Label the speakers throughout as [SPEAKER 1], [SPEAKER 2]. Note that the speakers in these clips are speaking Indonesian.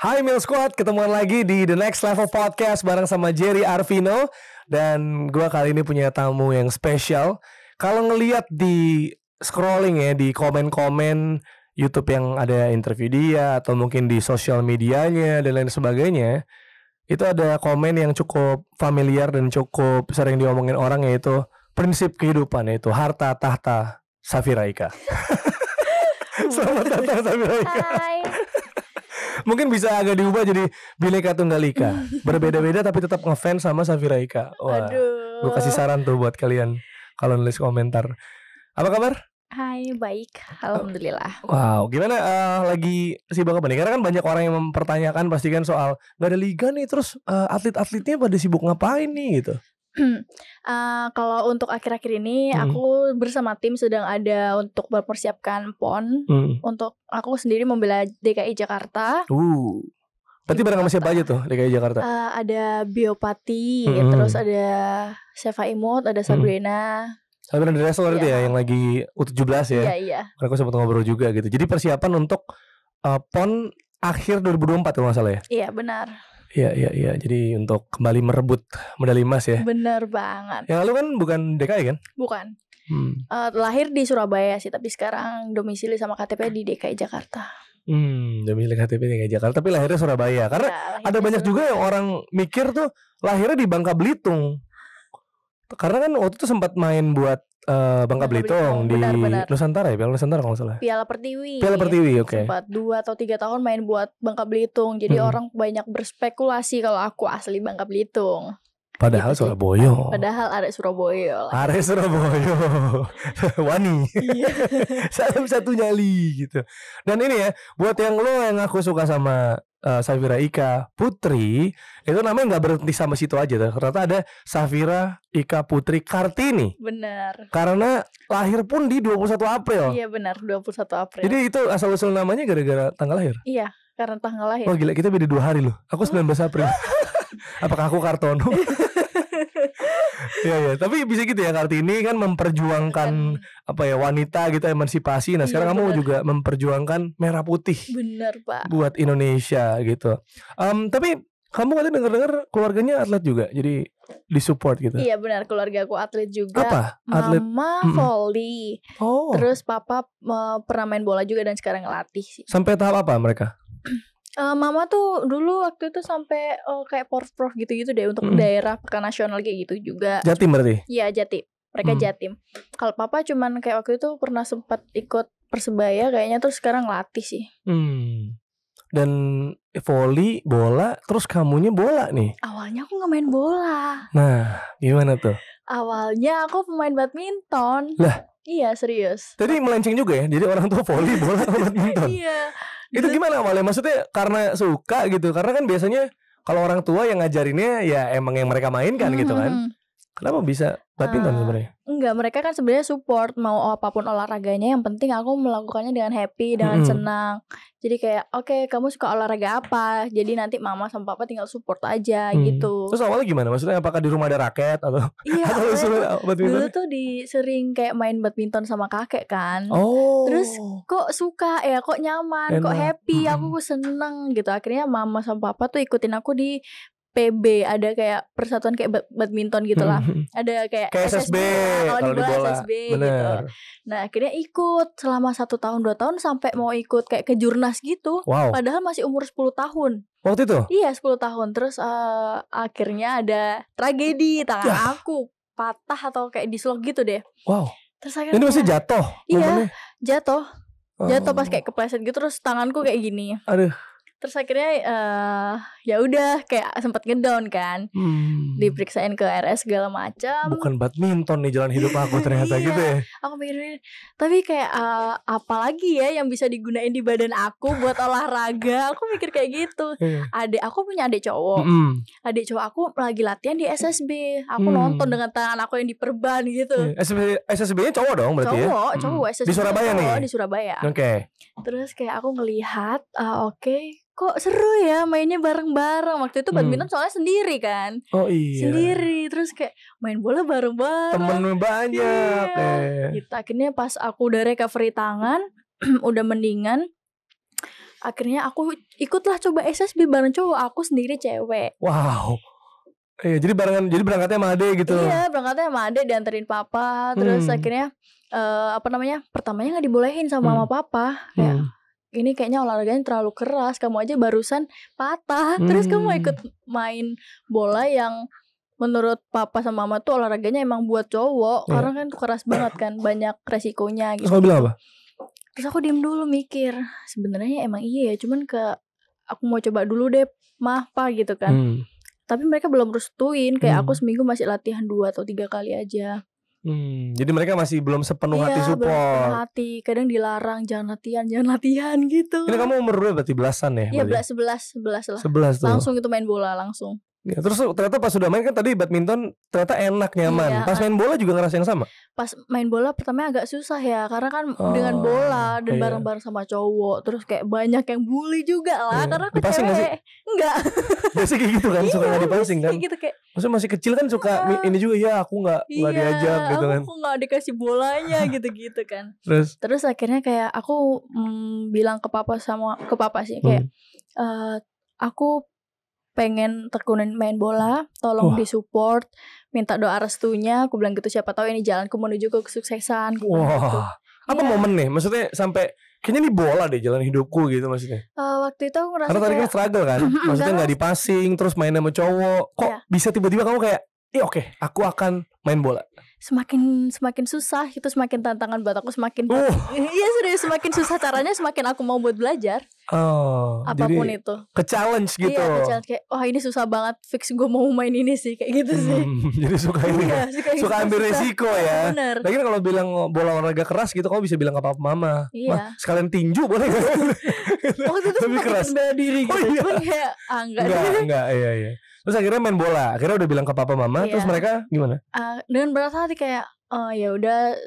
[SPEAKER 1] Hai Mil Squad, ketemuan lagi di The Next Level Podcast bareng sama Jerry Arvino dan gua kali ini punya tamu yang spesial. Kalau ngelihat di scrolling ya di komen-komen YouTube yang ada interview dia atau mungkin di sosial medianya dan lain sebagainya, itu ada komen yang cukup familiar dan cukup sering diomongin orang yaitu prinsip kehidupan yaitu harta tahta Safiraika. Selamat datang Safiraika. Hai mungkin bisa agak diubah jadi Bileka Tunggal Ika. Berbeda-beda tapi tetap ngefans sama Safira Ika. Wah,
[SPEAKER 2] Aduh. gue kasih saran
[SPEAKER 1] tuh buat kalian kalau nulis komentar. Apa kabar?
[SPEAKER 2] Hai, baik. Alhamdulillah.
[SPEAKER 1] Wow, gimana uh, lagi sibuk apa nih? Karena kan banyak orang yang mempertanyakan pastikan soal nggak ada liga nih, terus uh, atlet-atletnya pada sibuk ngapain nih gitu
[SPEAKER 2] uh, kalau untuk akhir-akhir ini hmm. aku bersama tim sedang ada untuk mempersiapkan PON hmm. untuk aku sendiri membela DKI Jakarta.
[SPEAKER 1] Uh. Berarti bareng sama siapa aja tuh DKI Jakarta?
[SPEAKER 2] Uh, ada Biopati, hmm. terus ada Seva Imut, ada Sabrina. Hmm.
[SPEAKER 1] Sabrina dari Wrestler yeah. itu ya iya. yang lagi U17 ya. Iya, iya. Karena aku sempat ngobrol juga gitu. Jadi persiapan untuk uh, PON akhir 2024 kalau nggak salah ya? Iya, benar. Iya, iya, iya. Jadi untuk kembali merebut medali emas ya.
[SPEAKER 2] Bener banget. Yang
[SPEAKER 1] lalu kan bukan DKI kan?
[SPEAKER 2] Bukan. Hmm. Uh, lahir di Surabaya sih, tapi sekarang domisili sama KTP di DKI Jakarta.
[SPEAKER 1] Hmm, domisili KTP di DKI Jakarta, tapi lahirnya Surabaya. Karena ya, ada banyak Surabaya. juga yang orang mikir tuh lahirnya di Bangka Belitung. Karena kan waktu itu sempat main buat uh, Bangka Belitung, di benar, Nusantara ya Piala Nusantara kalau salah
[SPEAKER 2] Piala Pertiwi Piala Pertiwi oke okay. sempat dua atau tiga tahun main buat Bangka Belitung jadi hmm. orang banyak berspekulasi kalau aku asli Bangka Belitung
[SPEAKER 1] Padahal gitu Surabaya.
[SPEAKER 2] Padahal ada Surabaya. Lah.
[SPEAKER 1] Arek Surabaya. Wani. Iya. Satu-satunya gitu. Dan ini ya, buat yang lo yang aku suka sama uh, Safira Ika Putri itu namanya nggak berhenti sama situ aja ternyata ada Safira Ika Putri Kartini benar karena lahir pun di 21 April
[SPEAKER 2] iya benar 21 April jadi itu
[SPEAKER 1] asal usul namanya gara-gara tanggal lahir
[SPEAKER 2] iya karena tanggal lahir oh gila
[SPEAKER 1] kita beda dua hari loh aku 19 April apakah aku Kartono? Iya ya, tapi bisa gitu ya Kartini kan memperjuangkan apa ya wanita gitu emansipasi. Nah, iya, sekarang ya, kamu juga memperjuangkan merah putih. Benar Pak. Buat Indonesia gitu. Um, tapi kamu katanya dengar-dengar keluarganya atlet juga. Jadi disupport gitu. Iya,
[SPEAKER 2] benar keluarga aku atlet juga. Apa? Atlet. Mama mm -mm. Oh. Terus papa uh, pernah main bola juga dan sekarang ngelatih sih.
[SPEAKER 1] Sampai tahap apa mereka?
[SPEAKER 2] Uh, mama tuh dulu waktu itu sampai uh, kayak prof porf gitu-gitu deh untuk mm. daerah pekan nasional kayak gitu juga. Jatim berarti? Iya Jatim. Mereka mm. Jatim. Kalau papa cuman kayak waktu itu pernah sempat ikut persebaya kayaknya terus sekarang latih sih.
[SPEAKER 1] Hmm. Dan volley bola terus kamunya bola nih.
[SPEAKER 2] Awalnya aku nggak main bola.
[SPEAKER 1] Nah gimana tuh?
[SPEAKER 2] Awalnya aku pemain badminton. Lah Iya serius. Tadi
[SPEAKER 1] melenceng juga ya. Jadi orang tua voli bola badminton. iya itu gitu. gimana awalnya maksudnya karena suka gitu karena kan biasanya kalau orang tua yang ngajarinnya ya emang yang mereka mainkan -hmm. gitu kan hmm. Kenapa bisa badminton uh, sebenarnya?
[SPEAKER 2] Enggak, mereka kan sebenarnya support mau apapun olahraganya. Yang penting aku melakukannya dengan happy, dengan mm -hmm. senang. Jadi kayak, oke, okay, kamu suka olahraga apa? Jadi nanti mama sama papa tinggal support aja hmm. gitu. Terus awalnya
[SPEAKER 1] gimana? Maksudnya apakah di rumah ada raket atau? Iya. atau aku, Dulu tuh
[SPEAKER 2] di sering kayak main badminton sama kakek kan. Oh. Terus kok suka ya, kok nyaman, Enak. kok happy, hmm. aku seneng gitu. Akhirnya mama sama papa tuh ikutin aku di PB ada kayak persatuan kayak badminton gitu lah hmm. ada kayak Kaya SSB, SSB kalau di bola, bola. SSB gitu. Bener. gitu nah akhirnya ikut selama satu tahun dua tahun sampai mau ikut kayak ke jurnas gitu wow. padahal masih umur 10 tahun waktu itu iya 10 tahun terus uh, akhirnya ada tragedi tangan ya. aku patah atau kayak dislok gitu deh wow terus akhirnya ini masih jatuh iya jatuh jatuh pas oh. kayak kepleset gitu terus tanganku kayak gini aduh terus akhirnya uh, ya udah kayak sempat ngedown kan hmm. diperiksain ke RS segala macam bukan
[SPEAKER 1] badminton nih jalan hidup aku ternyata iya. gitu ya
[SPEAKER 2] aku mikirin tapi kayak uh, apa lagi ya yang bisa digunain di badan aku buat olahraga aku mikir kayak gitu iya. adik aku punya adik cowok mm. adik cowok aku lagi latihan di SSB aku mm. nonton dengan tangan aku yang diperban gitu iya,
[SPEAKER 1] SSB SSB-nya cowok dong berarti cowok ya? cowok mm. SSB di Surabaya cowok, nih di Surabaya oke okay
[SPEAKER 2] terus kayak aku ngelihat uh, oke okay, kok seru ya mainnya bareng-bareng waktu itu hmm. badminton hmm. soalnya sendiri kan oh iya sendiri terus kayak main bola bareng-bareng temen banyak Yeah. eh. gitu akhirnya pas aku udah recovery tangan udah mendingan akhirnya aku ikutlah coba SSB bareng cowok aku sendiri cewek
[SPEAKER 1] wow Iya, jadi barengan jadi berangkatnya sama Ade gitu. Iya,
[SPEAKER 2] berangkatnya sama Ade dianterin papa, terus hmm. akhirnya uh, apa namanya pertamanya nggak dibolehin sama hmm. mama papa ya hmm. ini kayaknya olahraganya terlalu keras kamu aja barusan patah hmm. terus kamu hmm. ikut main bola yang menurut papa sama mama tuh olahraganya emang buat cowok yeah. karena kan tuh keras banget kan banyak resikonya gitu terus bilang apa terus aku diem dulu mikir sebenarnya emang iya ya cuman ke aku mau coba dulu deh mah pa gitu kan hmm. tapi mereka belum restuin kayak hmm. aku seminggu masih latihan dua atau tiga kali aja
[SPEAKER 1] Hmm, jadi mereka masih belum sepenuh iya, hati support. Belum
[SPEAKER 2] hati, kadang dilarang jangan latihan, jangan latihan gitu. Ini kamu
[SPEAKER 1] umur berapa berarti belasan ya? Iya, ya? belas
[SPEAKER 2] sebelas sebelas lah. Sebelas tuh. Langsung itu main bola langsung.
[SPEAKER 1] Ya, terus ternyata pas sudah main kan tadi badminton ternyata enak nyaman. Iya, pas kan. main bola juga ngerasa yang sama.
[SPEAKER 2] Pas main bola pertama agak susah ya karena kan oh, dengan bola dan iya. bareng-bareng iya. sama cowok terus kayak banyak yang bully juga lah iya. karena aku dipasing cewek. Enggak.
[SPEAKER 1] Biasanya kayak gitu kan suka iya, dipancing kan. Gitu kayak Maksudnya masih kecil kan suka iya. ini juga ya aku nggak iya, gak diajak gitu kan. Aku
[SPEAKER 2] nggak dikasih bolanya gitu-gitu kan. Terus terus akhirnya kayak aku mm, bilang ke papa sama ke papa sih kayak hmm. uh, aku pengen tekunin main bola, tolong di disupport, minta doa restunya. Aku bilang gitu siapa tahu ini jalanku menuju ke kesuksesan. Gitu. Wah. Gitu.
[SPEAKER 1] Apa ya. momen nih? Maksudnya sampai kayaknya ini bola deh jalan hidupku gitu maksudnya.
[SPEAKER 2] Uh, waktu itu aku ngerasa Karena tadi kan kayak... kan
[SPEAKER 1] struggle kan. maksudnya nggak dipasing terus main sama cowok. Kok ya. bisa tiba-tiba kamu kayak, "Iya oke, okay, aku akan main bola."
[SPEAKER 2] semakin semakin susah itu semakin tantangan buat aku semakin uh. iya serius semakin susah caranya semakin aku mau buat belajar
[SPEAKER 1] oh, apapun jadi itu ke challenge gitu iya ke challenge
[SPEAKER 2] kayak oh, ini susah banget fix gue mau main ini sih kayak gitu sih hmm,
[SPEAKER 1] jadi suka ini iya, ya? suka, suka ambil susah. resiko ya Bener. lagi nah, kalau bilang bola olahraga keras gitu kamu bisa bilang apa papa mama iya. Mah, sekalian tinju boleh gak
[SPEAKER 2] waktu itu lebih keras bela diri oh, gitu oh, iya. cuman kayak ah, enggak enggak,
[SPEAKER 1] enggak iya iya Terus akhirnya main bola. Akhirnya udah bilang ke papa mama. yeah. Terus mereka gimana?
[SPEAKER 2] Uh, dengan berat hati kayak uh, ya udah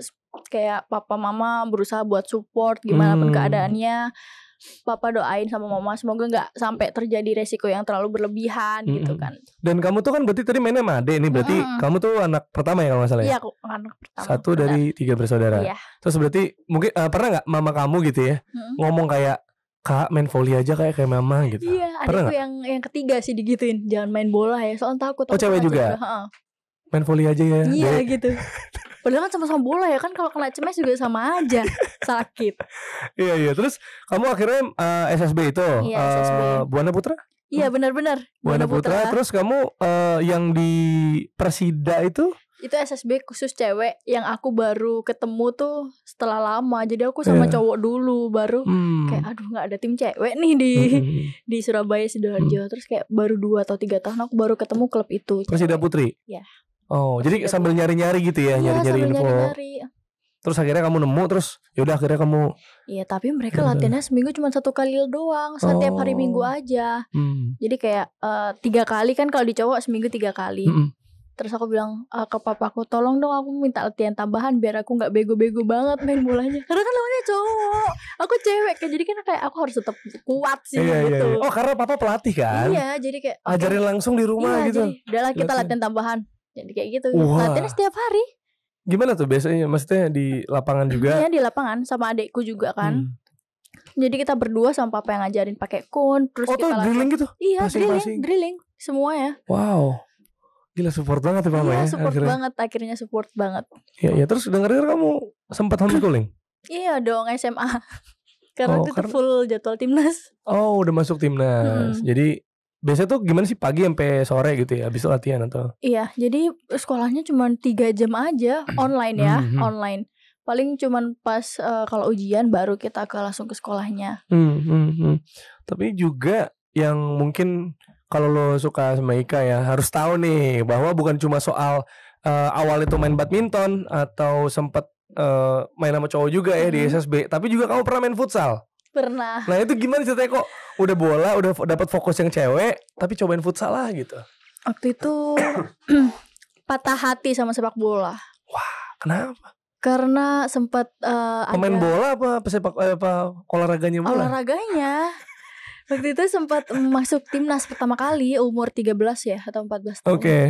[SPEAKER 2] kayak papa mama berusaha buat support gimana pun hmm. keadaannya. Papa doain sama mama semoga nggak sampai terjadi resiko yang terlalu berlebihan gitu hmm. gitu kan.
[SPEAKER 1] Dan kamu tuh kan berarti tadi mainnya sama Ade ini berarti hmm. kamu tuh anak pertama ya kalau nggak salah ya? Iya aku anak pertama. Satu dari tiga bersaudara. Iya. Terus berarti mungkin uh, pernah nggak mama kamu gitu ya hmm. ngomong kayak kak main volley aja kayak ya, kayak mama gitu iya ada tuh yang
[SPEAKER 2] yang ketiga sih digituin jangan main bola ya soalnya takut oh cewek juga,
[SPEAKER 1] main volley aja ya iya deh.
[SPEAKER 2] gitu padahal kan sama-sama bola ya kan kalau kena cemas juga sama aja sakit
[SPEAKER 1] iya iya terus kamu akhirnya uh, eh, SSB itu iya, SSB. Eh, Buana Putra
[SPEAKER 2] iya benar-benar Buana, Buana Putra. Putra terus
[SPEAKER 1] kamu uh, yang di Persida itu
[SPEAKER 2] itu SSB khusus cewek yang aku baru ketemu tuh setelah lama jadi aku sama yeah. cowok dulu baru hmm. kayak aduh nggak ada tim cewek nih di hmm, hmm, hmm. di Surabaya sidoarjo hmm. terus kayak baru dua atau tiga tahun aku baru ketemu klub itu Persida Putri ya
[SPEAKER 1] oh Persida jadi Putri. sambil nyari nyari gitu ya, ya nyari nyari info nyari -nyari. Terus akhirnya kamu nemu terus yaudah akhirnya kamu
[SPEAKER 2] Iya tapi mereka Bener. latihannya seminggu cuma satu kali doang Setiap oh. hari minggu aja hmm. Jadi kayak uh, tiga kali kan kalau di cowok seminggu tiga kali hmm terus aku bilang uh, ke aku tolong dong aku minta latihan tambahan biar aku nggak bego-bego banget main bolanya karena kan lawannya cowok aku cewek kan jadi kan kayak aku harus tetap kuat sih iya, iya, gitu iya. oh karena
[SPEAKER 1] papa pelatih kan iya jadi kayak okay. ajarin langsung di rumah iya, gitu jadi, udahlah kita latihan
[SPEAKER 2] tambahan jadi kayak gitu Wah. latihan setiap hari
[SPEAKER 1] gimana tuh biasanya maksudnya di lapangan juga iya
[SPEAKER 2] di lapangan sama adekku juga kan hmm. Jadi kita berdua sama papa yang ngajarin pakai kun, terus oh, kita tuh, gitu. Iya, masing -masing. drilling, drilling semua ya.
[SPEAKER 1] Wow Gila support banget iya, ya Mama iya, support akhirnya. banget
[SPEAKER 2] akhirnya support banget.
[SPEAKER 1] Iya ya terus dengar-dengar kamu sempat homeschooling?
[SPEAKER 2] iya dong SMA. karena oh, itu karena... full jadwal timnas.
[SPEAKER 1] Oh, udah masuk timnas. Hmm. Jadi biasanya tuh gimana sih pagi sampai sore gitu ya abis latihan atau?
[SPEAKER 2] Iya, jadi sekolahnya cuma tiga jam aja online ya, hmm, hmm. online. Paling cuma pas uh, kalau ujian baru kita ke langsung ke sekolahnya.
[SPEAKER 1] Hmm, hmm, hmm. Tapi juga yang mungkin kalau lo suka sama Ika ya harus tahu nih bahwa bukan cuma soal uh, awal itu main badminton atau sempat uh, eh, main sama cowok juga ya mm -hmm. di SSB, tapi juga kamu pernah main futsal.
[SPEAKER 2] Pernah. Nah
[SPEAKER 1] itu gimana ceritanya kok udah bola, udah dapat fokus yang cewek, tapi cobain futsal lah gitu.
[SPEAKER 2] Waktu itu patah hati sama sepak bola. Wah, kenapa? Karena sempat uh, eh, pemain ada... bola
[SPEAKER 1] apa sepak apa olahraganya bola?
[SPEAKER 2] Olahraganya. Waktu itu sempat masuk timnas pertama kali umur 13 ya atau 14 tahun. Oke. Okay.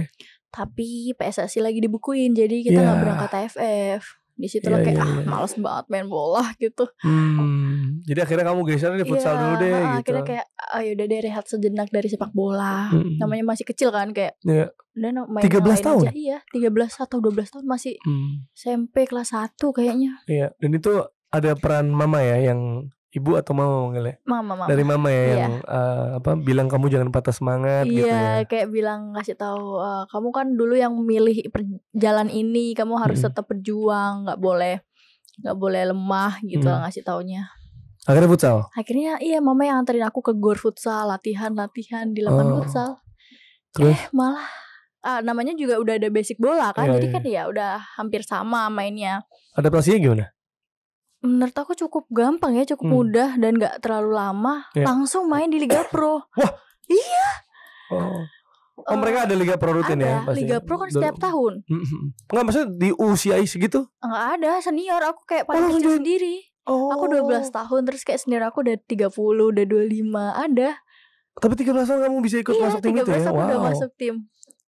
[SPEAKER 2] Tapi PSSI lagi dibukuin jadi kita iya. nggak yeah. berangkat AFF. Di situ yeah, kayak yeah, ah iya. males banget main bola gitu.
[SPEAKER 1] Hmm. Jadi akhirnya kamu geser di iya, futsal yeah, dulu deh gitu. Akhirnya kayak
[SPEAKER 2] ayo ah, ya udah deh rehat sejenak dari sepak bola. Hmm. Namanya masih kecil kan kayak. Yeah. Dan main 13 tahun. Aja, iya, 13 atau 12 tahun masih hmm. SMP kelas 1 kayaknya.
[SPEAKER 1] Iya, yeah. dan itu ada peran mama ya yang ibu atau mama manggilnya?
[SPEAKER 2] Mama, mama. Dari mama ya iya. yang yeah.
[SPEAKER 1] uh, apa bilang kamu jangan patah semangat yeah, gitu Iya, ya?
[SPEAKER 2] kayak bilang kasih tahu uh, kamu kan dulu yang milih jalan ini, kamu harus hmm. tetap berjuang, nggak boleh nggak boleh lemah gitu hmm. ngasih taunya. Akhirnya futsal. Akhirnya iya mama yang anterin aku ke gor futsal, latihan-latihan di lapangan oh. futsal. Terus? Eh, malah ah, namanya juga udah ada basic bola kan, iya, jadi iya. kan iya. ya udah hampir sama mainnya.
[SPEAKER 1] Adaptasinya gimana?
[SPEAKER 2] menurut aku cukup gampang ya, cukup hmm. mudah dan gak terlalu lama yeah. langsung main di Liga Pro. Wah,
[SPEAKER 1] iya. Oh.
[SPEAKER 2] Oh uh, mereka ada Liga Pro rutin ya, ada. ya? Pasti. Liga ya? Pro kan setiap Dulu. tahun. Hmm, hmm,
[SPEAKER 1] hmm. Enggak maksudnya di usia segitu?
[SPEAKER 2] Enggak ada senior, aku kayak oh, paling oh, kecil sendiri. Oh. Aku 12 tahun terus kayak senior aku udah 30, udah 25, ada. Tapi 13 tahun kamu bisa ikut iya, masuk tim itu ya? Iya, 13 tahun udah masuk tim.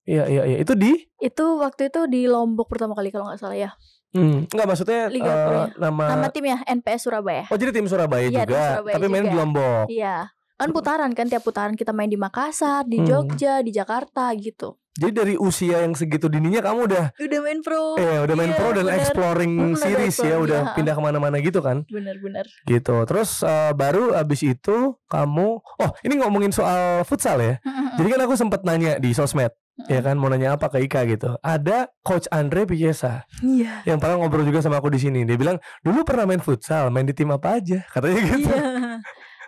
[SPEAKER 1] Iya, iya, iya. Itu di?
[SPEAKER 2] Itu waktu itu di Lombok pertama kali kalau nggak salah ya.
[SPEAKER 1] Hmm, enggak maksudnya Liga uh, nama nama
[SPEAKER 2] tim ya NPS Surabaya.
[SPEAKER 1] Oh, jadi tim Surabaya ya, juga, tim Surabaya tapi juga. main di Lombok.
[SPEAKER 2] Iya. Kan putaran kan tiap putaran kita main di Makassar, di hmm. Jogja, di Jakarta gitu.
[SPEAKER 1] Jadi dari usia yang segitu dininya kamu udah
[SPEAKER 2] udah main pro. Iya, eh, udah main yeah, pro dan bener. exploring bener, series bener, ya, udah iya, pindah
[SPEAKER 1] kemana mana gitu kan.
[SPEAKER 2] Benar-benar.
[SPEAKER 1] Gitu. Terus uh, baru abis itu kamu oh, ini ngomongin soal futsal ya. Jadi kan aku sempat nanya di sosmed mm Ya kan mau nanya apa ke Ika gitu. Ada coach Andre Piesa. Iya. Yeah. Yang pernah ngobrol juga sama aku di sini. Dia bilang, "Dulu pernah main futsal, main di tim apa aja?" Katanya gitu. Iya.
[SPEAKER 2] Yeah.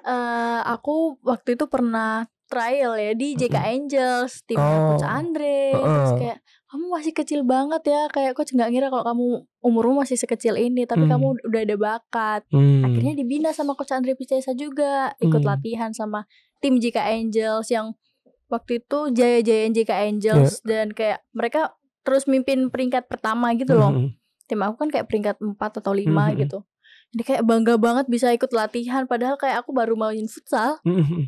[SPEAKER 2] Uh, aku waktu itu pernah trial ya di JK Angels tim oh. coach Andre uh terus kayak kamu masih kecil banget ya kayak coach nggak ngira kalau kamu umurmu masih sekecil ini tapi mm. kamu udah ada bakat mm. akhirnya dibina sama coach Andre Pichesa juga ikut mm. latihan sama tim JK Angels yang waktu itu jaya jaya NJK Angels yeah. dan kayak mereka terus mimpin peringkat pertama gitu loh. Mm -hmm. Tim aku kan kayak peringkat 4 atau 5 mm -hmm. gitu. Jadi kayak bangga banget bisa ikut latihan padahal kayak aku baru main futsal.
[SPEAKER 1] Mm -hmm.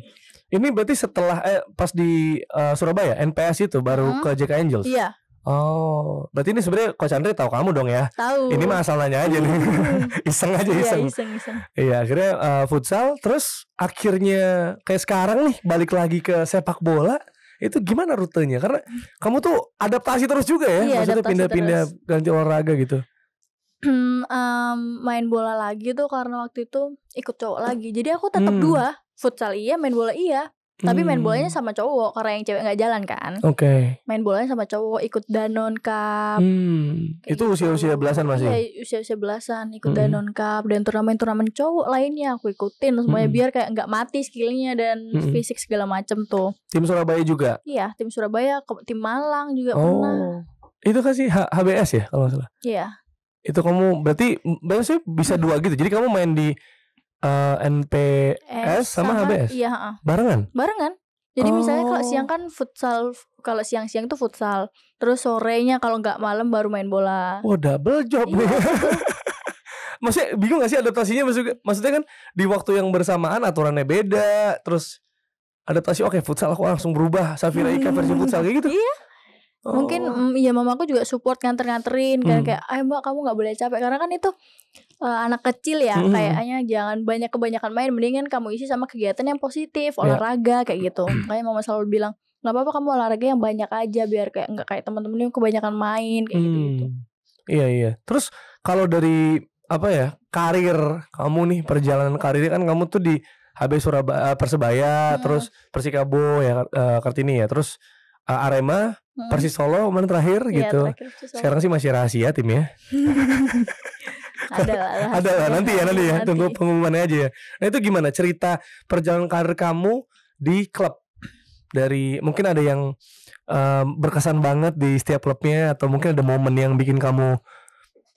[SPEAKER 1] Ini berarti setelah eh, pas di uh, Surabaya NPS itu baru mm -hmm. ke JK Angels. Iya. Oh, berarti ini sebenarnya Coach Andre tahu kamu dong ya? Tahu. Ini mah asal nanya aja nih. Hmm. iseng aja iya, iseng. Iya, iseng, iseng. Iya, akhirnya uh, futsal terus akhirnya kayak sekarang nih balik lagi ke sepak bola. Itu gimana rutenya? Karena kamu tuh adaptasi terus juga ya? Iya, Maksudnya pindah-pindah ganti olahraga gitu.
[SPEAKER 2] um, main bola lagi tuh karena waktu itu ikut cowok lagi. Jadi aku tetap hmm. dua, futsal iya, main bola iya. Tapi main hmm. bolanya sama cowok karena yang cewek nggak jalan kan. Oke. Okay. Main bolanya sama cowok ikut Danon Cup.
[SPEAKER 1] Hmm. Itu gitu. usia-usia gitu. belasan masih. Iya,
[SPEAKER 2] usia-usia belasan ikut hmm. Danon Cup dan turnamen-turnamen cowok lainnya aku ikutin semuanya hmm. biar kayak nggak mati skillnya dan hmm. fisik segala macem tuh.
[SPEAKER 1] Tim Surabaya juga.
[SPEAKER 2] Iya, tim Surabaya, tim Malang juga oh. pernah.
[SPEAKER 1] Itu kan sih HBS ya kalau salah. Iya. Itu kamu berarti berarti bisa hmm. dua gitu. Jadi kamu main di uh, eh, NPS S sama, sama HBS. Iya, uh. Barengan?
[SPEAKER 2] Barengan. Jadi oh. misalnya kalau oh. siang kan futsal, kalau siang-siang itu futsal. Terus sorenya kalau nggak malam baru main bola.
[SPEAKER 1] Wah, oh, double job iya, nih. Gitu. Maksudnya bingung nggak sih adaptasinya? Maksudnya kan di waktu yang bersamaan aturannya beda, terus adaptasi oke okay, futsal aku langsung berubah Safira Ika hmm. versi futsal kayak gitu. Iya. Mungkin oh.
[SPEAKER 2] mm, iya ya mamaku juga support nganter-nganterin kayak hmm. kayak ayo Mbak kamu nggak boleh capek karena kan itu uh, anak kecil ya hmm. kayaknya jangan banyak kebanyakan main mendingan kamu isi sama kegiatan yang positif, yeah. olahraga kayak gitu. Hmm. kayak mama selalu bilang nggak apa-apa kamu olahraga yang banyak aja biar kayak nggak kayak teman-teman yang kebanyakan main kayak
[SPEAKER 1] hmm. gitu, Iya iya. Terus kalau dari apa ya karir kamu nih perjalanan karir kan kamu tuh di HB Surabaya Persebaya hmm. terus Persikabo ya uh, Kartini ya terus uh, Arema Persis Solo kemarin terakhir ya, gitu. Terakhir Sekarang sih masih rahasia tim ya.
[SPEAKER 2] ada lah, nanti ya nanti ya nanti. tunggu
[SPEAKER 1] pengumumannya aja ya. Nah itu gimana cerita perjalanan karir kamu di klub dari mungkin ada yang um, berkesan banget di setiap klubnya atau mungkin ada momen yang bikin kamu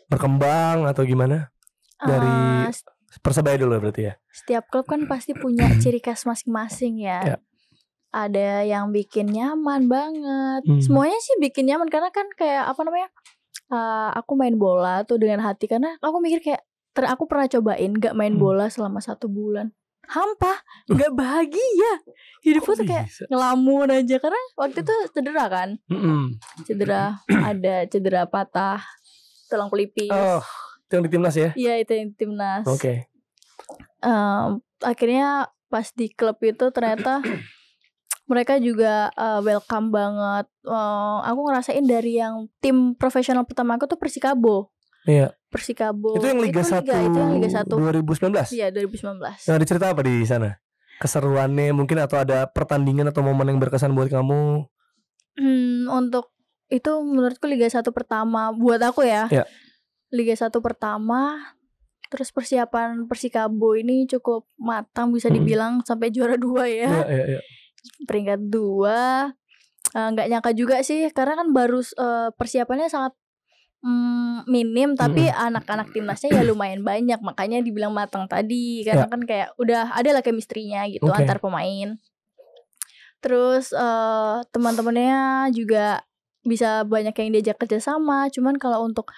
[SPEAKER 1] berkembang atau gimana dari uh, persebaya dulu berarti ya.
[SPEAKER 2] Setiap klub kan pasti punya ciri khas masing-masing ya. ya ada yang bikin nyaman banget. Hmm. Semuanya sih bikin nyaman karena kan kayak apa namanya? Uh, aku main bola tuh dengan hati karena aku mikir kayak ter aku pernah cobain gak main hmm. bola selama satu bulan hampa nggak bahagia hidupku tuh kayak ngelamun aja karena waktu itu cedera kan hmm. cedera ada cedera patah tulang pelipis oh
[SPEAKER 1] itu yang di timnas ya
[SPEAKER 2] iya itu yang di timnas oke okay. um, akhirnya pas di klub itu ternyata mereka juga uh, welcome banget uh, aku ngerasain dari yang tim profesional pertama aku tuh Persikabo Iya. Persikabo. Itu yang Liga itu 1 Liga, itu yang Liga 1 2019. Iya, 2019. Nah,
[SPEAKER 1] ada cerita apa di sana? Keseruannya mungkin atau ada pertandingan atau momen yang berkesan buat kamu?
[SPEAKER 2] Hmm, untuk itu menurutku Liga 1 pertama buat aku ya. Iya. Liga 1 pertama terus persiapan Persikabo ini cukup matang bisa hmm. dibilang hmm. sampai juara dua ya. Iya, iya, iya peringkat dua eh, nggak uh, nyangka juga sih karena kan baru uh, persiapannya sangat mm, minim tapi anak anak-anak timnasnya ya lumayan banyak makanya dibilang matang tadi karena yeah. kan kayak udah ada lah kemistrinya gitu okay. antar pemain terus uh, teman-temannya juga bisa banyak yang diajak kerjasama cuman kalau untuk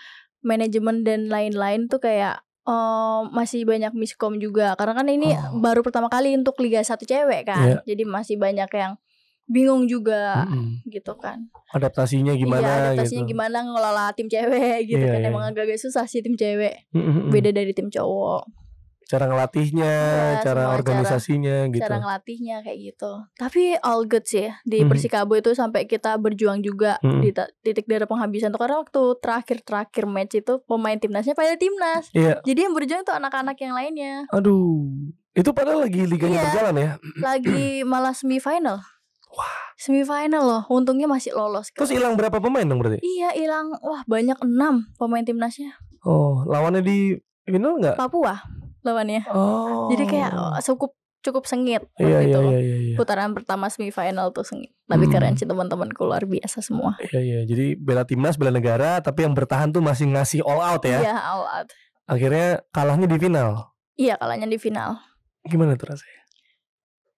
[SPEAKER 2] manajemen dan lain-lain tuh kayak um, masih banyak miskom juga karena kan ini oh. baru pertama kali untuk Liga satu cewek kan. Yeah. Jadi masih banyak yang bingung juga mm-hmm. gitu kan.
[SPEAKER 1] Adaptasinya iya, gimana iya, adaptasinya gitu. gimana
[SPEAKER 2] ngelola tim cewek gitu yeah, kan yeah. emang agak-agak susah sih tim cewek. Mm-hmm. Beda dari tim cowok
[SPEAKER 1] cara ngelatihnya, ya, cara organisasinya cara, gitu. Cara
[SPEAKER 2] ngelatihnya kayak gitu. Tapi all good sih ya, di hmm. Persikabo itu sampai kita berjuang juga hmm. di titik darah penghabisan tuh karena waktu terakhir-terakhir match itu pemain timnasnya pada timnas. Iya. Jadi yang berjuang itu anak-anak yang lainnya.
[SPEAKER 1] Aduh. Itu padahal lagi liganya yeah. berjalan ya.
[SPEAKER 2] Lagi malah semifinal. Wah. Semifinal loh, untungnya masih lolos. Terus hilang
[SPEAKER 1] berapa pemain dong berarti?
[SPEAKER 2] Iya, hilang wah banyak enam pemain timnasnya.
[SPEAKER 1] Oh, lawannya di final nggak?
[SPEAKER 2] Papua lawannya. Oh. Jadi kayak cukup oh. oh, cukup sengit iya, gitu. Iya, iya, iya. Putaran pertama semifinal tuh sengit. Tapi hmm. keren sih teman teman luar biasa semua.
[SPEAKER 1] Iya iya. Jadi bela timnas, bela negara, tapi yang bertahan tuh masih ngasih all out ya. Iya, all out. Akhirnya kalahnya di final.
[SPEAKER 2] Iya, kalahnya di final.
[SPEAKER 1] Gimana tuh rasanya?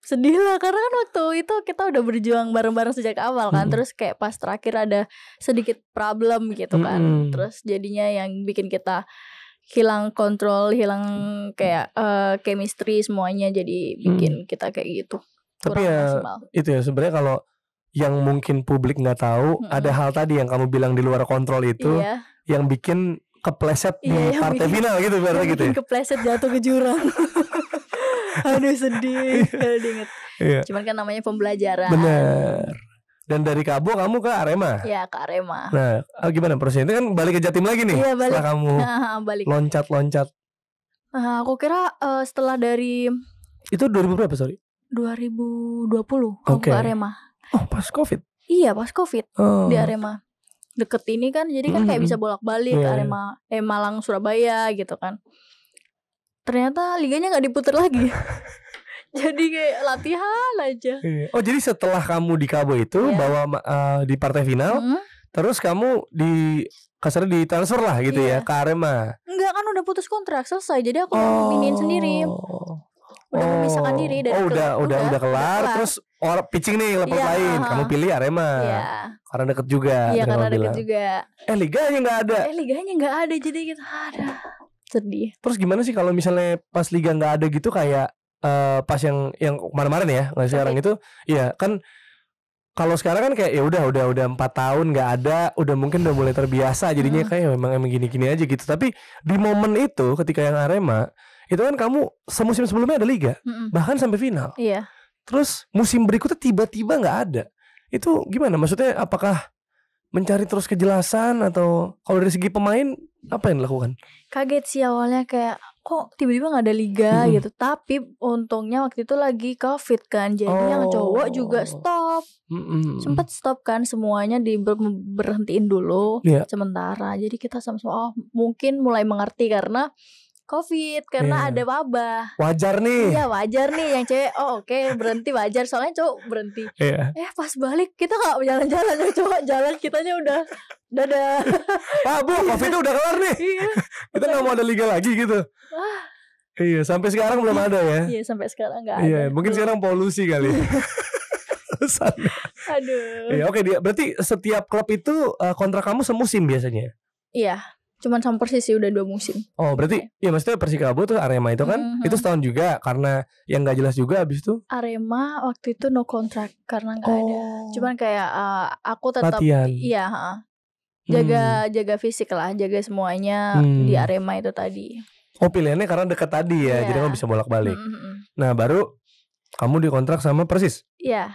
[SPEAKER 2] Sedih lah karena kan waktu itu kita udah berjuang bareng-bareng sejak awal kan. Hmm. Terus kayak pas terakhir ada sedikit problem gitu kan. Hmm. Terus jadinya yang bikin kita hilang kontrol, hilang kayak uh, chemistry semuanya jadi bikin hmm. kita kayak gitu.
[SPEAKER 1] Tapi ya maksimal. itu ya sebenarnya kalau yang mungkin publik nggak tahu hmm. ada hal tadi yang kamu bilang di luar kontrol itu iya. yang bikin kepleset iya, di partai bikin, final gitu berarti gitu. Ya. Bikin ya?
[SPEAKER 2] kepleset jatuh ke jurang. Aduh sedih kalau iya. diinget. Iya. Cuman kan namanya pembelajaran. Bener.
[SPEAKER 1] Dan dari Kabo kamu ke Arema.
[SPEAKER 2] Iya, ke Arema.
[SPEAKER 1] Nah, eh, gimana prosesnya? Itu kan balik ke Jatim lagi nih. Iya, balik. Setelah kamu nah, balik. loncat-loncat.
[SPEAKER 2] Nah, aku kira uh, setelah dari
[SPEAKER 1] Itu 2000 berapa, sorry?
[SPEAKER 2] 2020 aku okay. ke Arema. Oh, pas Covid. Iya, pas Covid oh. di Arema. Deket ini kan, jadi kan -hmm. kayak bisa bolak-balik yeah. ke Arema, eh Malang, Surabaya gitu kan. Ternyata liganya nggak diputer lagi. jadi kayak latihan aja iya.
[SPEAKER 1] oh jadi setelah kamu di Kabo itu yeah. bawa uh, di partai final mm -hmm. terus kamu di kasar di transfer lah gitu yeah. ya iya. ke Arema
[SPEAKER 2] enggak kan udah putus kontrak selesai jadi aku oh. mau sendiri udah oh. memisahkan diri dari oh, udah, udah, udah udah kelar, kelar. terus
[SPEAKER 1] orang pitching nih level yeah, lain kamu pilih Arema yeah. karena deket juga iya yeah, karena deket bilang. juga eh liganya nggak ada eh
[SPEAKER 2] liganya nggak ada jadi kita gitu, ada sedih
[SPEAKER 1] terus gimana sih kalau misalnya pas liga nggak ada gitu kayak uh, pas yang yang kemarin-kemarin ya nggak sekarang itu iya kan kalau sekarang kan kayak ya udah udah udah empat tahun nggak ada udah mungkin udah mulai terbiasa jadinya hmm. kayak ya memang emang gini-gini aja gitu tapi di momen itu ketika yang Arema itu kan kamu semusim sebelumnya ada liga hmm. bahkan sampai final iya. terus musim berikutnya tiba-tiba nggak ada itu gimana maksudnya apakah mencari terus kejelasan atau kalau dari segi pemain apa yang dilakukan?
[SPEAKER 2] Kaget sih awalnya kayak kok tiba-tiba nggak ada liga hmm. gitu tapi untungnya waktu itu lagi covid kan jadi oh. yang cowok juga oh. stop
[SPEAKER 1] hmm. sempet
[SPEAKER 2] stop kan semuanya di berhentiin dulu yeah. sementara jadi kita sama-sama oh mungkin mulai mengerti karena COVID karena yeah. ada wabah.
[SPEAKER 1] Wajar nih. Iya
[SPEAKER 2] wajar nih yang cewek. Oh oke okay, berhenti wajar soalnya cowok berhenti. Yeah. Eh pas balik kita nggak jalan-jalan ya cowok jalan kitanya udah dadah. Pak bu COVID udah kelar nih. Iya.
[SPEAKER 1] kita nggak mau ada liga lagi gitu. Iya sampai sekarang belum ada ya. Iya
[SPEAKER 2] sampai sekarang nggak iya, ada. Iya
[SPEAKER 1] mungkin belum. sekarang polusi kali. Ya.
[SPEAKER 2] Aduh. Iya
[SPEAKER 1] oke okay, dia berarti setiap klub itu eh, kontrak kamu semusim biasanya.
[SPEAKER 2] Iya cuman sama Persis sih udah dua musim.
[SPEAKER 1] Oh berarti ya, ya maksudnya Persikabo tuh Arema itu kan mm-hmm. itu setahun juga karena yang nggak jelas juga abis itu.
[SPEAKER 2] Arema waktu itu no contract karena nggak oh. ada. Cuman kayak uh, aku tetap Latihan. iya ha, jaga hmm. jaga fisik lah jaga semuanya hmm. di Arema itu tadi.
[SPEAKER 1] Oh pilihannya karena deket tadi ya yeah. jadi kamu bisa bolak balik. Mm-hmm, mm-hmm. Nah baru kamu dikontrak sama Persis. Iya. Yeah.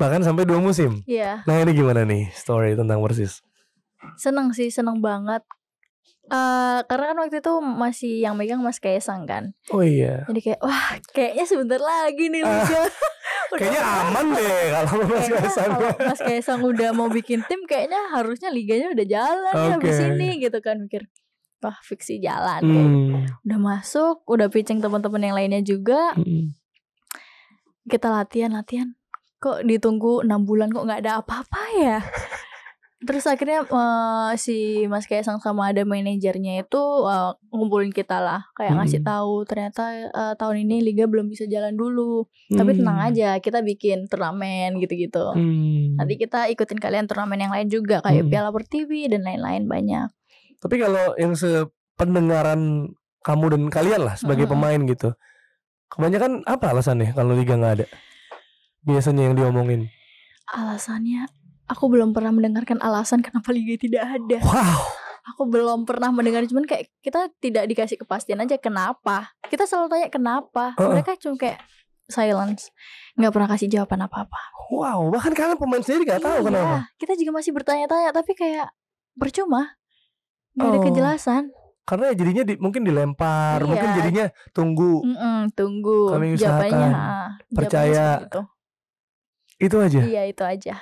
[SPEAKER 1] Bahkan sampai dua musim. Iya. Yeah. Nah ini gimana nih story tentang Persis?
[SPEAKER 2] Seneng sih, seneng banget Eh, karena kan waktu itu masih yang megang Mas Kaisang kan. Oh iya. Jadi kayak wah kayaknya sebentar lagi nih uh,
[SPEAKER 1] Kayaknya aman deh
[SPEAKER 2] kalau Mas Kaisang. Mas Kaisang udah mau bikin tim kayaknya harusnya liganya udah jalan okay. ya habis ini gitu kan mikir. Wah fiksi jalan hmm. Udah masuk, udah pitching teman-teman yang lainnya juga. Hmm. Kita latihan-latihan. Kok ditunggu enam bulan kok nggak ada apa-apa ya? terus akhirnya uh, si Mas Kaisang sama ada manajernya itu uh, ngumpulin kita lah kayak hmm. ngasih tahu ternyata uh, tahun ini liga belum bisa jalan dulu hmm. tapi tenang aja kita bikin turnamen gitu-gitu hmm. nanti kita ikutin kalian turnamen yang lain juga kayak hmm. Piala Pertiwi dan lain-lain banyak
[SPEAKER 1] tapi kalau yang sependengaran kamu dan kalian lah sebagai hmm. pemain gitu kebanyakan apa alasannya kalau liga nggak ada biasanya yang diomongin
[SPEAKER 2] alasannya aku belum pernah mendengarkan alasan kenapa liga tidak ada. Wow. Aku belum pernah mendengar cuman kayak kita tidak dikasih kepastian aja kenapa. Kita selalu tanya kenapa. Uh. Mereka cuma kayak silence. nggak pernah kasih jawaban apa-apa.
[SPEAKER 1] Wow, bahkan kalian pemain sendiri nggak tahu iya, kenapa.
[SPEAKER 2] Kita juga masih bertanya-tanya tapi kayak percuma.
[SPEAKER 1] Gak ada oh. kejelasan karena ya jadinya di, mungkin dilempar, iya. mungkin jadinya
[SPEAKER 2] tunggu. Mm -mm, tunggu. Kami usahakan. Jawabannya, percaya. Jawabannya itu aja. Iya, itu aja.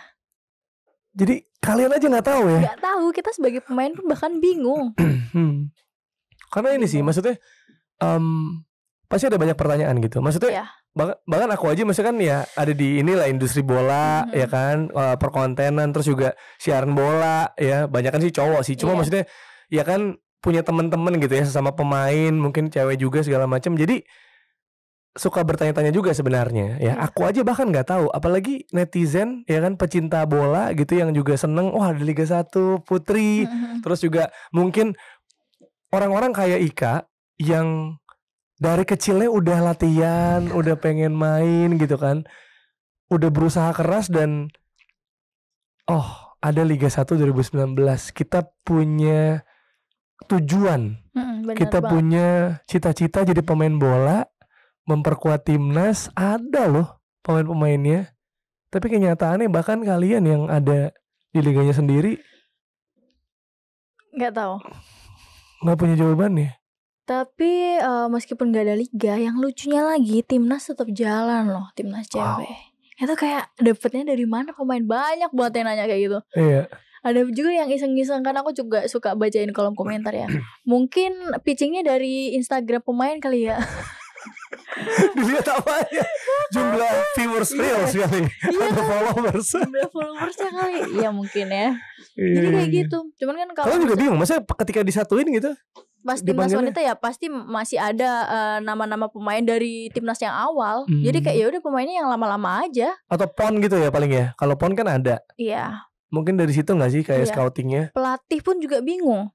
[SPEAKER 1] Jadi kalian aja nggak tahu ya? Nggak
[SPEAKER 2] tahu, kita sebagai pemain pun bahkan bingung. Hmm.
[SPEAKER 1] Karena ini sih, maksudnya um, pasti ada banyak pertanyaan gitu. Maksudnya yeah. bahkan, bahkan aku aja maksudnya kan ya ada di inilah industri bola mm-hmm. ya kan uh, perkontenan terus juga siaran bola ya banyak kan sih cowok sih. Cuma yeah. maksudnya ya kan punya teman-teman gitu ya sesama pemain mungkin cewek juga segala macam. Jadi suka bertanya-tanya juga sebenarnya ya hmm. aku aja bahkan nggak tahu apalagi netizen ya kan pecinta bola gitu yang juga seneng wah ada Liga satu Putri hmm. terus juga mungkin orang-orang kayak Ika yang dari kecilnya udah latihan iya. udah pengen main gitu kan udah berusaha keras dan oh ada Liga 1 2019 kita punya tujuan
[SPEAKER 2] Hmm, kita banget. punya
[SPEAKER 1] cita-cita jadi pemain bola memperkuat timnas ada loh pemain-pemainnya. Tapi kenyataannya bahkan kalian yang ada di liganya sendiri nggak tahu nggak punya jawaban ya.
[SPEAKER 2] tapi uh, meskipun gak ada liga yang lucunya lagi timnas tetap jalan loh timnas cewek wow. itu kayak dapetnya dari mana pemain banyak buat yang nanya kayak gitu iya ada juga yang iseng-iseng kan aku juga suka bacain kolom komentar ya mungkin pitchingnya dari Instagram pemain kali ya
[SPEAKER 1] Dilihat apa ya? Jumlah viewers iya. real sih kali. Iya. Atau followers. Jumlah
[SPEAKER 2] followersnya kali. Iya mungkin ya. Iya, Jadi kayak gitu. Cuman kan kalau juga bingung masa
[SPEAKER 1] ketika disatuin gitu?
[SPEAKER 2] Pas timnas wanita ya pasti masih ada eh, nama-nama uh, pemain dari timnas yang awal. Hmm. Jadi kayak ya udah pemainnya yang lama-lama aja.
[SPEAKER 1] Atau pon gitu ya paling ya. Kalau pon kan ada. Iya. Mungkin dari situ nggak sih kayak iya. scoutingnya?
[SPEAKER 2] Pelatih pun juga bingung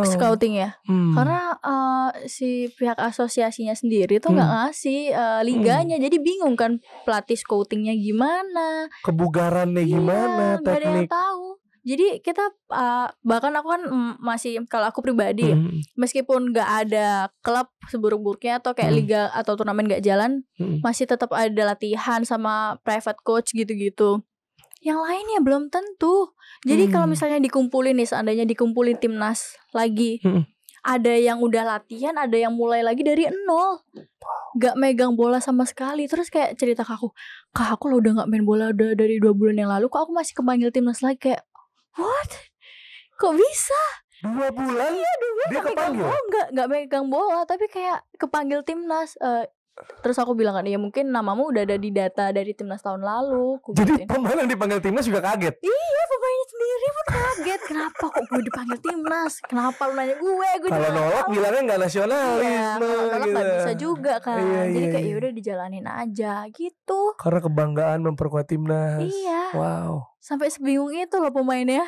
[SPEAKER 2] oh. scouting ya hmm. karena uh, si pihak asosiasinya sendiri tuh nggak hmm. ngasih uh, liganya hmm. jadi bingung kan pelatih scoutingnya gimana
[SPEAKER 1] kebugarannya iya, gimana gak ada yang
[SPEAKER 2] tahu jadi kita uh, bahkan aku kan mm, masih kalau aku pribadi ya, hmm. meskipun nggak ada klub seburuk-buruknya atau kayak hmm. liga atau turnamen nggak jalan hmm. masih tetap ada latihan sama private coach gitu-gitu yang lainnya belum tentu. Jadi hmm. kalau misalnya dikumpulin nih seandainya dikumpulin timnas lagi. Hmm. Ada yang udah latihan, ada yang mulai lagi dari nol. Gak megang bola sama sekali. Terus kayak cerita ke aku, "Kak, aku lo udah gak main bola udah dari dua bulan yang lalu kok aku masih kepanggil timnas lagi." Kayak, "What? Kok bisa?" dua bulan iya, dua dia kepanggil oh, nggak nggak megang bola tapi kayak kepanggil timnas uh, Terus aku bilang kan, ya mungkin namamu udah ada di data dari timnas tahun lalu.
[SPEAKER 1] Jadi pemain yang dipanggil timnas juga kaget.
[SPEAKER 2] Iya, pemainnya sendiri pun kaget. Kenapa kok gue dipanggil timnas? Kenapa lu nanya gue? gue kalau nolak bilangnya
[SPEAKER 1] nggak nasionalis. Iya, kalau nolak gitu. gak bisa juga kan. Iya, iya, Jadi kayak iya. Ya
[SPEAKER 2] udah dijalanin aja gitu.
[SPEAKER 1] Karena kebanggaan memperkuat timnas. Iya. Wow.
[SPEAKER 2] Sampai sebingung itu loh pemainnya.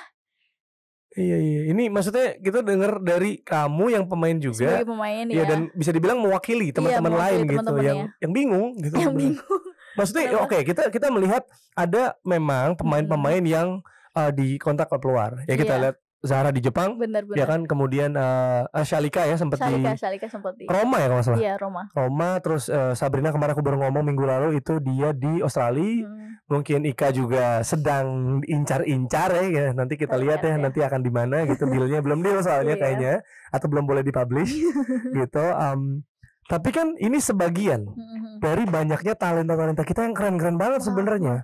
[SPEAKER 1] Iya iya. Ini maksudnya kita dengar dari kamu yang pemain juga. pemain iya, ya. Iya dan bisa dibilang mewakili iya, teman-teman iya, lain gitu yang ya. yang bingung gitu. Yang bingung. Maksudnya oke okay, kita kita melihat ada memang pemain-pemain yang uh, di kontak keluar. Ya kita iya. lihat Zahra di Jepang, benar-benar. Ya kan, kemudian uh, Shalika ya sempat di
[SPEAKER 2] Shalika sempat di Roma ya kalau salah. Iya Roma.
[SPEAKER 1] Roma, terus uh, Sabrina kemarin aku baru ngomong minggu lalu itu dia di Australia. Hmm. Mungkin Ika juga sedang incar-incar ya, ya. nanti kita Terlihat lihat ya, ya nanti akan di mana gitu. Dealnya belum deal soalnya iya. kayaknya, atau belum boleh dipublish gitu. Um, tapi kan ini sebagian mm-hmm. dari banyaknya talenta-talenta kita yang keren-keren banget nah, sebenarnya.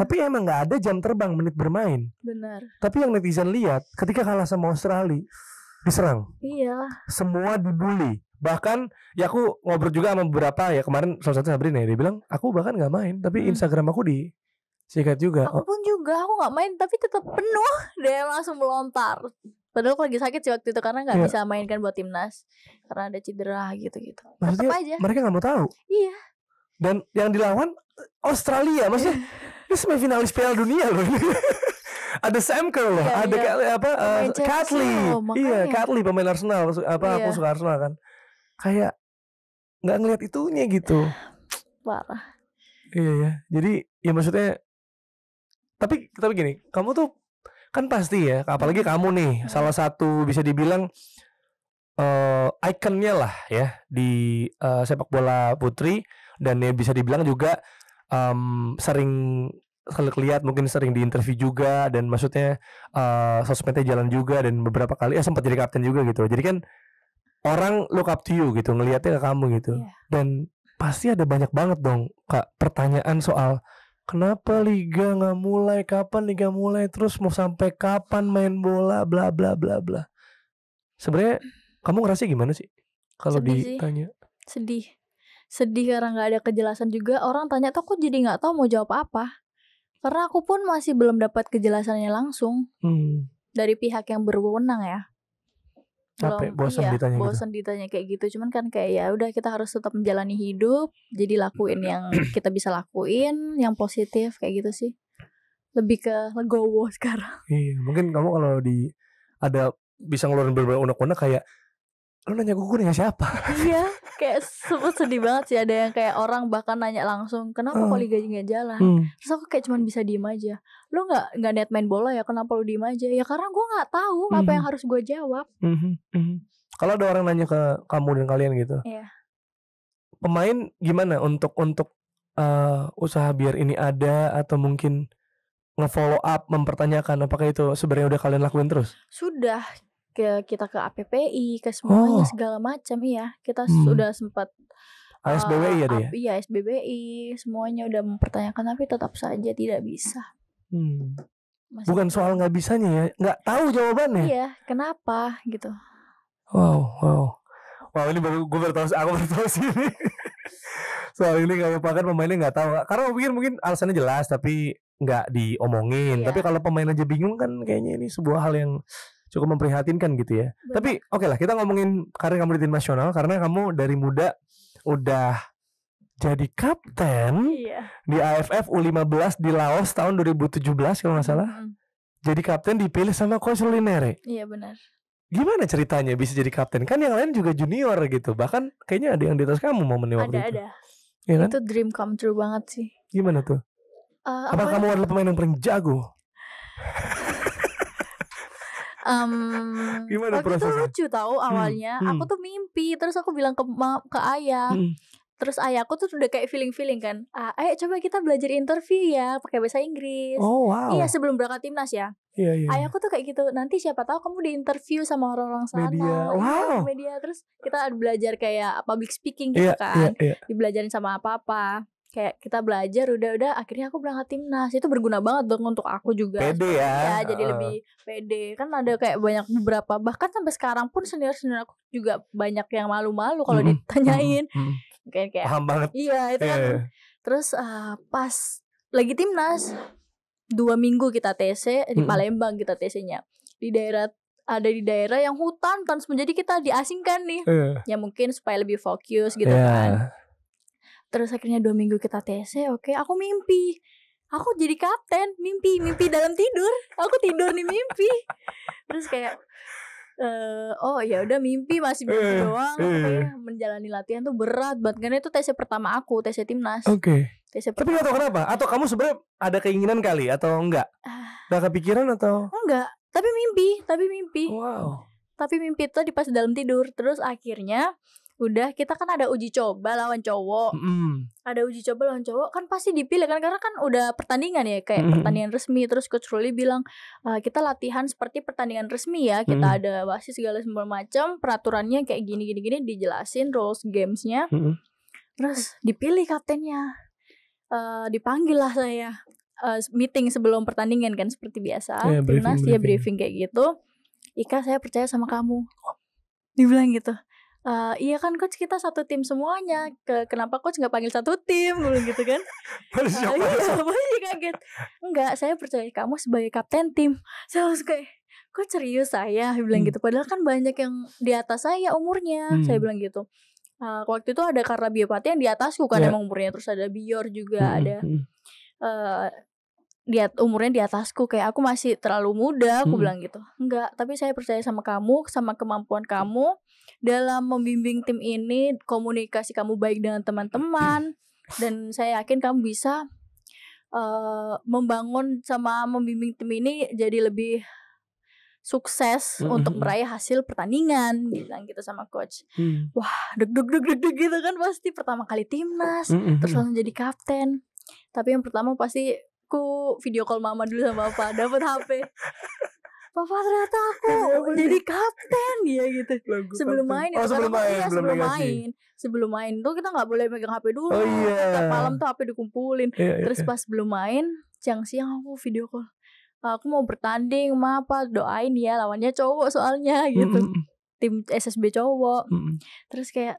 [SPEAKER 1] Tapi emang nggak ada jam terbang menit bermain. Benar. Tapi yang netizen lihat ketika kalah sama Australia diserang. Iya. Semua dibully. Bahkan ya aku ngobrol juga sama beberapa ya kemarin salah satu Sabrina ya dia bilang aku bahkan nggak main tapi hmm. Instagram aku di sikat juga. Aku oh.
[SPEAKER 2] pun juga aku nggak main tapi tetap penuh dia langsung melontar. Padahal aku lagi sakit sih waktu itu karena nggak iya. bisa mainkan buat timnas karena ada cedera gitu-gitu. Maksudnya aja.
[SPEAKER 1] mereka nggak mau tahu. Iya. Dan yang dilawan eh, Australia maksudnya ini semifinalis Piala Dunia loh. ada Sam Kerr loh, iya, ada ya. apa uh, Catley. Oh, iya, Catley pemain Arsenal apa iya. aku suka Arsenal kan. Kayak nggak ngeliat itunya gitu.
[SPEAKER 2] Parah.
[SPEAKER 1] Iya ya. Jadi ya maksudnya tapi tapi gini, kamu tuh kan pasti ya apalagi kamu nih hmm. salah satu bisa dibilang uh, ikonnya lah ya di uh, sepak bola putri dan ya bisa dibilang juga um, sering lihat mungkin sering di interview juga dan maksudnya uh, sosmednya jalan juga dan beberapa kali ya sempat jadi kapten juga gitu jadi kan orang look up to you gitu ngelihatnya ke kamu gitu yeah. dan pasti ada banyak banget dong kak pertanyaan soal kenapa liga nggak mulai kapan liga mulai terus mau sampai kapan main bola bla bla bla bla sebenarnya kamu ngerasa gimana sih
[SPEAKER 2] kalau ditanya sedih sedih karena nggak ada kejelasan juga orang tanya tuh aku jadi nggak tahu mau jawab apa karena aku pun masih belum dapat kejelasannya langsung hmm. dari pihak yang berwenang ya capek belum, bosen iya, ditanya gitu. bosen ditanya kayak gitu cuman kan kayak ya udah kita harus tetap menjalani hidup jadi lakuin yang kita bisa lakuin yang positif kayak gitu sih lebih ke legowo sekarang
[SPEAKER 1] iya mungkin kamu kalau di ada bisa ngeluarin berbagai unek-unek kayak lu nanya gue, nanya siapa
[SPEAKER 2] iya kayak sebut sedih banget sih ada yang kayak orang bahkan nanya langsung kenapa hmm. uh, nggak jalan hmm. terus aku kayak cuman bisa diem aja lu nggak nggak niat main bola ya kenapa lu diem aja ya karena gue nggak tahu mm -hmm. apa yang mhm. harus gue jawab
[SPEAKER 1] mm -hmm. Mm -hmm. kalau ada orang nanya ke kamu dan kalian gitu yeah. pemain gimana untuk untuk uh, usaha biar ini ada atau mungkin ngefollow up mempertanyakan apakah itu sebenarnya udah kalian lakuin terus
[SPEAKER 2] sudah ke kita ke APPI ke semuanya oh. segala macam iya kita hmm. sudah sempat
[SPEAKER 1] SBBI uh, ya deh ya? iya
[SPEAKER 2] SBBI semuanya udah mempertanyakan tapi tetap saja tidak bisa
[SPEAKER 1] Hmm. Bukan soal nggak bisanya ya, nggak tahu jawabannya. Iya,
[SPEAKER 2] kenapa gitu?
[SPEAKER 1] Wow, wow, wow ini baru gue bertahu, aku bertahu sih. soal ini apa bahkan pemainnya nggak tahu, karena mungkin mungkin alasannya jelas tapi nggak diomongin. Iya. Tapi kalau pemain aja bingung kan, kayaknya ini sebuah hal yang cukup memprihatinkan gitu ya. Benar. Tapi oke okay lah kita ngomongin karir kamu di tim nasional karena kamu dari muda udah jadi kapten iya. di AFF U15 di Laos tahun 2017 kalau nggak salah. Mm. Jadi kapten dipilih sama Coach Linere. Iya benar. Gimana ceritanya bisa jadi kapten? Kan yang lain juga junior gitu. Bahkan kayaknya ada yang di atas kamu mau menewak Ada itu. ada.
[SPEAKER 2] Ya kan? Itu dream come true banget sih. Gimana tuh? Uh, eh, apa, apa kamu adalah
[SPEAKER 1] pemain yang paling jago? um, Gimana waktu itu lucu tau hmm. awalnya hmm. aku
[SPEAKER 2] tuh mimpi terus aku bilang ke ke ayah hmm. Terus ayahku tuh udah kayak feeling-feeling kan. Ah, ayo coba kita belajar interview ya pakai bahasa Inggris. Oh wow. Iya sebelum berangkat timnas ya.
[SPEAKER 1] Iya iya. Ayahku
[SPEAKER 2] tuh kayak gitu. Nanti siapa tahu kamu di interview sama orang-orang sana. Media. Iya, wow. Media. Terus kita belajar kayak ah, public speaking gitu yeah, iya, kan. Yeah, yeah. Dibelajarin sama apa-apa kayak kita belajar udah-udah akhirnya aku berangkat timnas itu berguna banget dong untuk aku juga pede ya, ya jadi lebih pede kan ada kayak banyak beberapa bahkan sampai sekarang pun senior senior aku juga banyak yang malu-malu kalau mm -hmm. ditanyain mm -hmm mungkin kayak paham banget iya itu yeah. kan iya, iya. terus uh, pas lagi timnas dua minggu kita TC eh, di Palembang kita TC-nya di daerah ada di daerah yang hutan kan menjadi kita diasingkan nih yeah. ya mungkin supaya lebih fokus gitu yeah. kan terus akhirnya dua minggu kita TC oke okay, aku mimpi aku jadi kapten mimpi mimpi dalam tidur aku tidur nih mimpi terus kayak uh, oh ya udah mimpi masih mimpi eh, doang uh, menjalani latihan tuh berat banget karena itu tes pertama aku tes timnas oke okay. tapi nggak tahu kenapa
[SPEAKER 1] atau kamu sebenarnya ada keinginan kali atau enggak nggak uh, kepikiran atau
[SPEAKER 2] enggak tapi mimpi tapi mimpi wow tapi mimpi itu di pas dalam tidur terus akhirnya udah kita kan ada uji coba lawan cowok mm. ada uji coba lawan cowok kan pasti dipilih kan karena kan udah pertandingan ya kayak mm. pertandingan resmi terus coach Ruli bilang e, kita latihan seperti pertandingan resmi ya kita mm. ada basis segala semua macam peraturannya kayak gini gini gini dijelasin rules gamesnya mm. terus dipilih kaptennya e, dipanggil lah saya e, meeting sebelum pertandingan kan seperti biasa yeah, iya, timnas dia briefing kayak gitu Ika saya percaya sama kamu dibilang gitu Uh, iya kan coach kita satu tim semuanya ke kenapa coach nggak panggil satu tim gitu kan nah, siapa iya, sih kaget enggak saya percaya kamu sebagai kapten tim saya langsung kayak kok serius saya bilang hmm. gitu padahal kan banyak yang di atas saya umurnya hmm. saya bilang gitu uh, waktu itu ada Carla Biopati yang di atasku kan yeah. emang umurnya terus ada Bior juga hmm. ada uh, hmm, hmm. eh, dia umurnya di atasku kayak aku masih terlalu muda aku hmm. bilang gitu enggak tapi saya percaya sama kamu sama kemampuan kamu dalam membimbing tim ini komunikasi kamu baik dengan teman-teman dan saya yakin kamu bisa uh, membangun sama membimbing tim ini jadi lebih sukses mm -hmm. untuk meraih hasil pertandingan bilang gitu sama coach mm. wah deg deg deg deg deg gitu kan pasti pertama kali timnas mm -hmm. terus langsung jadi kapten tapi yang pertama pasti ku video call mama dulu sama papa dapat HP papa ternyata aku jadi kapten dia gitu Lagu sebelum kapten. main ya, oh, sebelum kan main, iya, sebelum, sebelum main sebelum main tuh kita nggak boleh megang hp dulu oh, iya. malam tuh hp dikumpulin iya, iya. terus iya. pas belum main siang siang aku video call aku mau bertanding ma apa doain ya lawannya cowok soalnya gitu mm -hmm. tim SSB cowok mm -hmm. terus kayak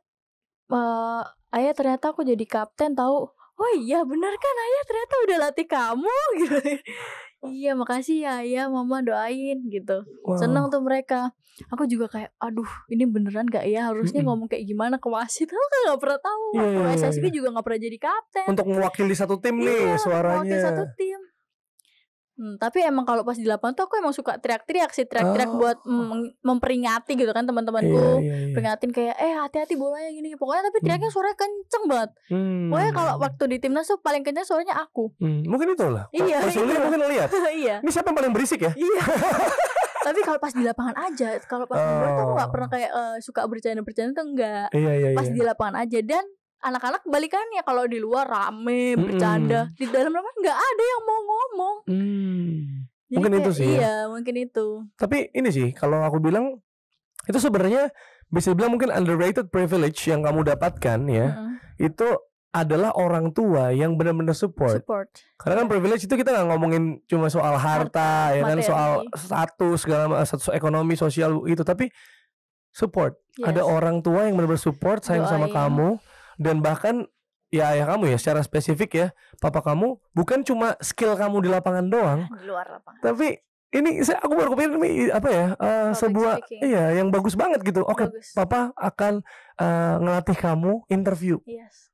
[SPEAKER 2] uh, ayah ternyata aku jadi kapten tahu oh iya bener kan ayah ternyata udah latih kamu gitu iya makasih ya ayah mama doain gitu wow. seneng tuh mereka aku juga kayak aduh ini beneran gak ya harusnya mm -hmm. ngomong kayak gimana ke wasit aku kan gak pernah tahu yeah, iya, aku yeah, SSB yeah. juga gak pernah jadi kapten untuk
[SPEAKER 1] mewakili satu tim nih iya, suaranya mewakili satu
[SPEAKER 2] tim Hmm, tapi emang kalau pas di lapangan tuh aku emang suka teriak-teriak sih teriak-teriak oh. buat mem memperingati gitu kan teman-temanku iya, iya, iya. peringatin kayak eh hati-hati bolanya gini pokoknya tapi hmm. teriaknya hmm. suaranya kenceng banget hmm. pokoknya kalau waktu di timnas tuh paling kenceng suaranya aku
[SPEAKER 1] hmm. mungkin itu lah iya, iya. mungkin lihat iya. ini siapa yang paling berisik ya iya
[SPEAKER 2] tapi kalau pas di lapangan aja kalau pas oh. luar tuh aku gak oh. pernah kayak uh, suka bercanda bercanda tuh enggak iya, iya, pas iya. di lapangan aja dan anak-anak balikannya kalau di luar rame bercanda mm. di dalam rumah nggak ada yang mau ngomong mm.
[SPEAKER 1] mungkin kayak, itu sih ya. iya ya. mungkin itu tapi ini sih kalau aku bilang itu sebenarnya bisa dibilang mungkin underrated privilege yang kamu dapatkan ya mm. itu adalah orang tua yang benar-benar support. support. Karena kan privilege itu kita nggak ngomongin cuma soal harta, harta ya kan? materi. soal status segala status ekonomi sosial itu, tapi support. Yes. Ada orang tua yang benar-benar support sayang Doain. sama kamu dan bahkan ya ayah kamu ya secara spesifik ya papa kamu bukan cuma skill kamu di lapangan doang di luar lapangan tapi ini saya aku baru kepikiran ini apa ya uh, sebuah speaking. iya yang bagus banget gitu oke okay, papa akan uh, ngelatih kamu interview yes.